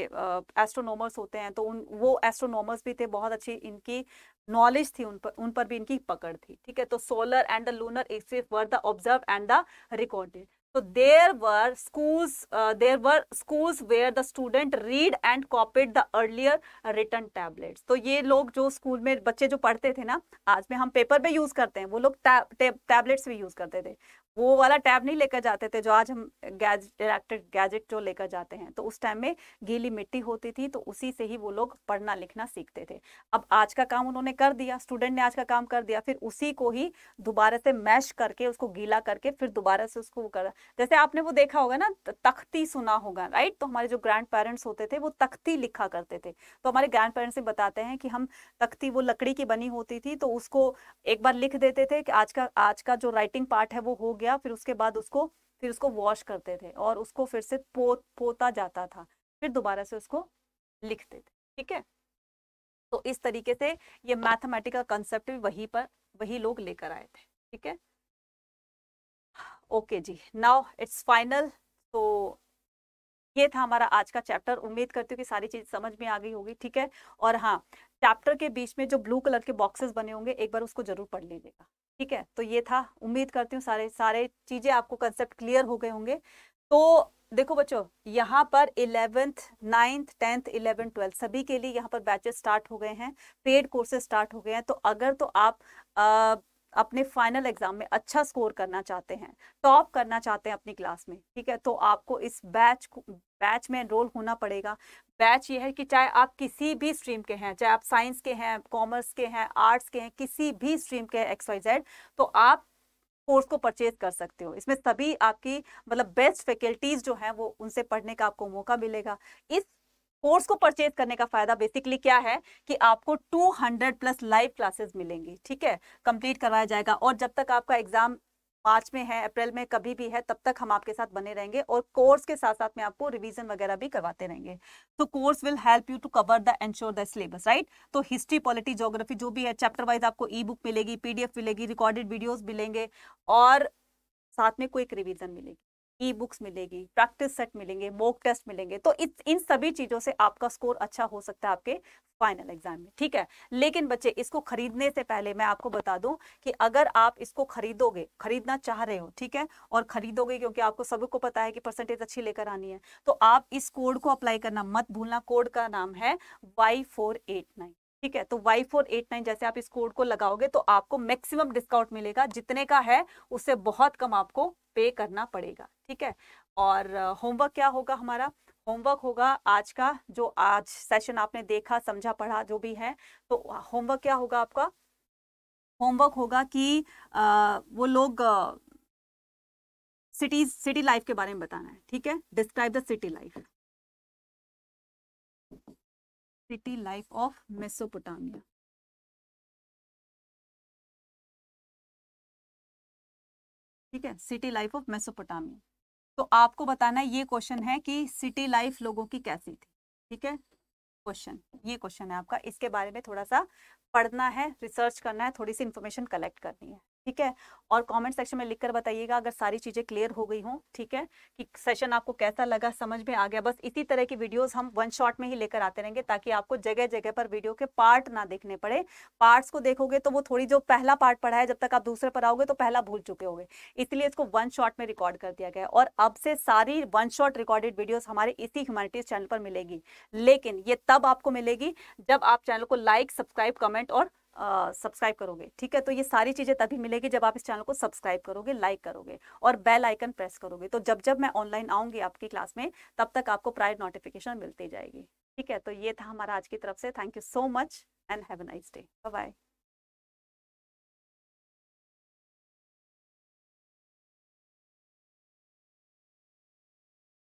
एस्ट्रोनॉमर्स होते हैं तो उन वो एस्ट्रोनॉमर्स भी थे बहुत अच्छी इनकी नॉलेज थी उन पर उन पर भी इनकी पकड़ थी ठीक है तो solar and the lunar axis were the observe and the recorded तो there were schools uh, were schools where the student read and copied the earlier earlier tablets तो ये लोग जो स्कूल में बच्चे जो पढ़ते थे ना आज में हम पेपर पे यूज करते हैं वो लोग टैबलेट्स भी यूज करते थे वो वाला टैब नहीं लेकर जाते थे जो आज हम इलेक्ट्रिक गैजेट जो लेकर जाते हैं तो उस टाइम में गीली मिट्टी होती थी तो उसी से ही वो लोग पढ़ना लिखना सीखते थे अब आज का काम उन्होंने कर दिया स्टूडेंट ने आज का काम कर दिया फिर उसी को ही दोबारा से मैश करके उसको गीला करके फिर दोबारा से उसको वो कर जैसे आपने वो देखा होगा ना तख्ती सुना होगा राइट तो हमारे जो ग्रैंड पेरेंट्स होते थे वो तख्ती लिखा करते थे तो हमारे ग्रैंड पेरेंट्स भी बताते हैं कि हम तख्ती वो लकड़ी की बनी होती थी तो उसको एक बार लिख देते थे कि आज का आज का जो राइटिंग पार्ट है वो हो गया फिर उसके बाद उसको फिर उसको वॉश करते थे और उसको फिर से पोत पोता जाता था फिर दोबारा से उसको लिखते थे ठीक है तो इस तरीके से ये मैथमेटिकल कंसेप्ट भी वही पर वही लोग लेकर आए थे ठीक है ओके जी नाउ इट्स फाइनल तो ये था हमारा आज का चैप्टर उम्मीद करती हूँ कि सारी चीज समझ में आ गई होगी ठीक है और हाँ चैप्टर के बीच में जो ब्लू कलर के बॉक्सेस बने होंगे एक बार उसको जरूर पढ़ लीजिएगा ठीक है तो ये था उम्मीद करती हूँ सारे सारे चीज़ें आपको कंसेप्ट क्लियर हो गए होंगे तो देखो बच्चों यहाँ पर eleventh ninth tenth eleventh twelfth सभी के लिए यहाँ पर बैचेस स्टार्ट हो गए हैं पेड कोर्सेज स्टार्ट हो गए हैं तो अगर तो आप आ, अपने फाइनल एग्जाम में अच्छा स्कोर करना चाहते हैं टॉप करना चाहते हैं अपनी क्लास में ठीक है तो आपको इस बैच बैच में एनरोल होना पड़ेगा बैच ये है कि चाहे आप किसी भी स्ट्रीम के हैं चाहे आप साइंस के हैं कॉमर्स के हैं आर्ट्स के हैं किसी भी स्ट्रीम के एक्स वाई जेड तो आप कोर्स को परचेज कर सकते हो इसमें सभी आपकी मतलब बेस्ट फैकल्टीज जो हैं वो उनसे पढ़ने का आपको मौका मिलेगा इस कोर्स को परचेज करने का फायदा बेसिकली क्या है कि आपको 200 प्लस लाइव क्लासेस मिलेंगी ठीक है कंप्लीट करवाया जाएगा और जब तक आपका एग्जाम मार्च में है अप्रैल में कभी भी है तब तक हम आपके साथ बने रहेंगे और कोर्स के साथ साथ में आपको रिवीजन वगैरह भी करवाते रहेंगे तो course will help you to cover the ensure the syllabus right तो हिस्ट्री पॉलिटी जोग्राफी जो भी है चैप्टर वाइज आपको ई बुक मिलेगी पीडीएफ मिलेगी रिकॉर्डेड वीडियोज मिलेंगे और साथ में कोई एक रिविजन मिलेगी ई बुक्स मिलेगी प्रैक्टिस सेट मिलेंगे मॉक टेस्ट मिलेंगे तो इन इन सभी चीज़ों से आपका स्कोर अच्छा हो सकता है आपके फाइनल एग्जाम में ठीक है लेकिन बच्चे इसको खरीदने से पहले मैं आपको बता दूं कि अगर आप इसको खरीदोगे खरीदना चाह रहे हो ठीक है और खरीदोगे क्योंकि आपको सबको पता है कि परसेंटेज अच्छी लेकर आनी है तो आप इस कोड को अप्लाई करना मत भूलना कोड का नाम है वाई फोर एट नाइन ठीक है तो वाई फोर एट नाइन जैसे आप इस कोड को लगाओगे तो आपको मैक्सिमम डिस्काउंट मिलेगा जितने का है उससे बहुत कम आपको पे करना पड़ेगा ठीक है और होमवर्क क्या होगा हमारा होमवर्क होगा आज का जो आज सेशन आपने देखा समझा पढ़ा जो भी है तो होमवर्क क्या होगा आपका होमवर्क होगा कि आ, वो लोग सिटीज सिटी लाइफ के बारे में बताना है ठीक है describe the city life city life of Mesopotamia ठीक है सिटी लाइफ ऑफ मेसोपोटामिया तो आपको बताना ये क्वेश्चन है कि सिटी लाइफ लोगों की कैसी थी ठीक है क्वेश्चन ये क्वेश्चन है आपका इसके बारे में थोड़ा सा पढ़ना है रिसर्च करना है थोड़ी सी इन्फॉर्मेशन कलेक्ट करनी है ठीक है और कमेंट सेक्शन में लिखकर बताइएगा अगर सारी चीज़ें क्लियर हो गई हो ठीक है कि सेशन आपको कैसा लगा समझ में आ गया बस इसी तरह की वीडियोस हम वन शॉट में ही लेकर आते रहेंगे ताकि आपको जगह जगह पर वीडियो के पार्ट ना देखने पड़े पार्ट्स को देखोगे तो वो थोड़ी जो पहला पार्ट पढ़ा है जब तक आप दूसरे पर आओगे तो पहला भूल चुके होंगे इसलिए इसको वन शॉट में रिकॉर्ड कर दिया गया और अब से सारी वन शॉट रिकॉर्डेड वीडियोज हमारे इसी ह्यूमैनिटीज चैनल पर मिलेगी लेकिन ये तब आपको मिलेगी जब आप चैनल को लाइक सब्सक्राइब कमेंट और सब्सक्राइब करोगे ठीक है तो ये सारी चीज़ें तभी मिलेगी जब आप इस चैनल को सब्सक्राइब करोगे लाइक करोगे और बेल आइकन प्रेस करोगे तो जब जब मैं ऑनलाइन आऊँगी आपकी क्लास में तब तक आपको प्राइड नोटिफिकेशन मिलती जाएगी ठीक है तो ये था हमारा आज की तरफ से thank you so much and have a nice day bye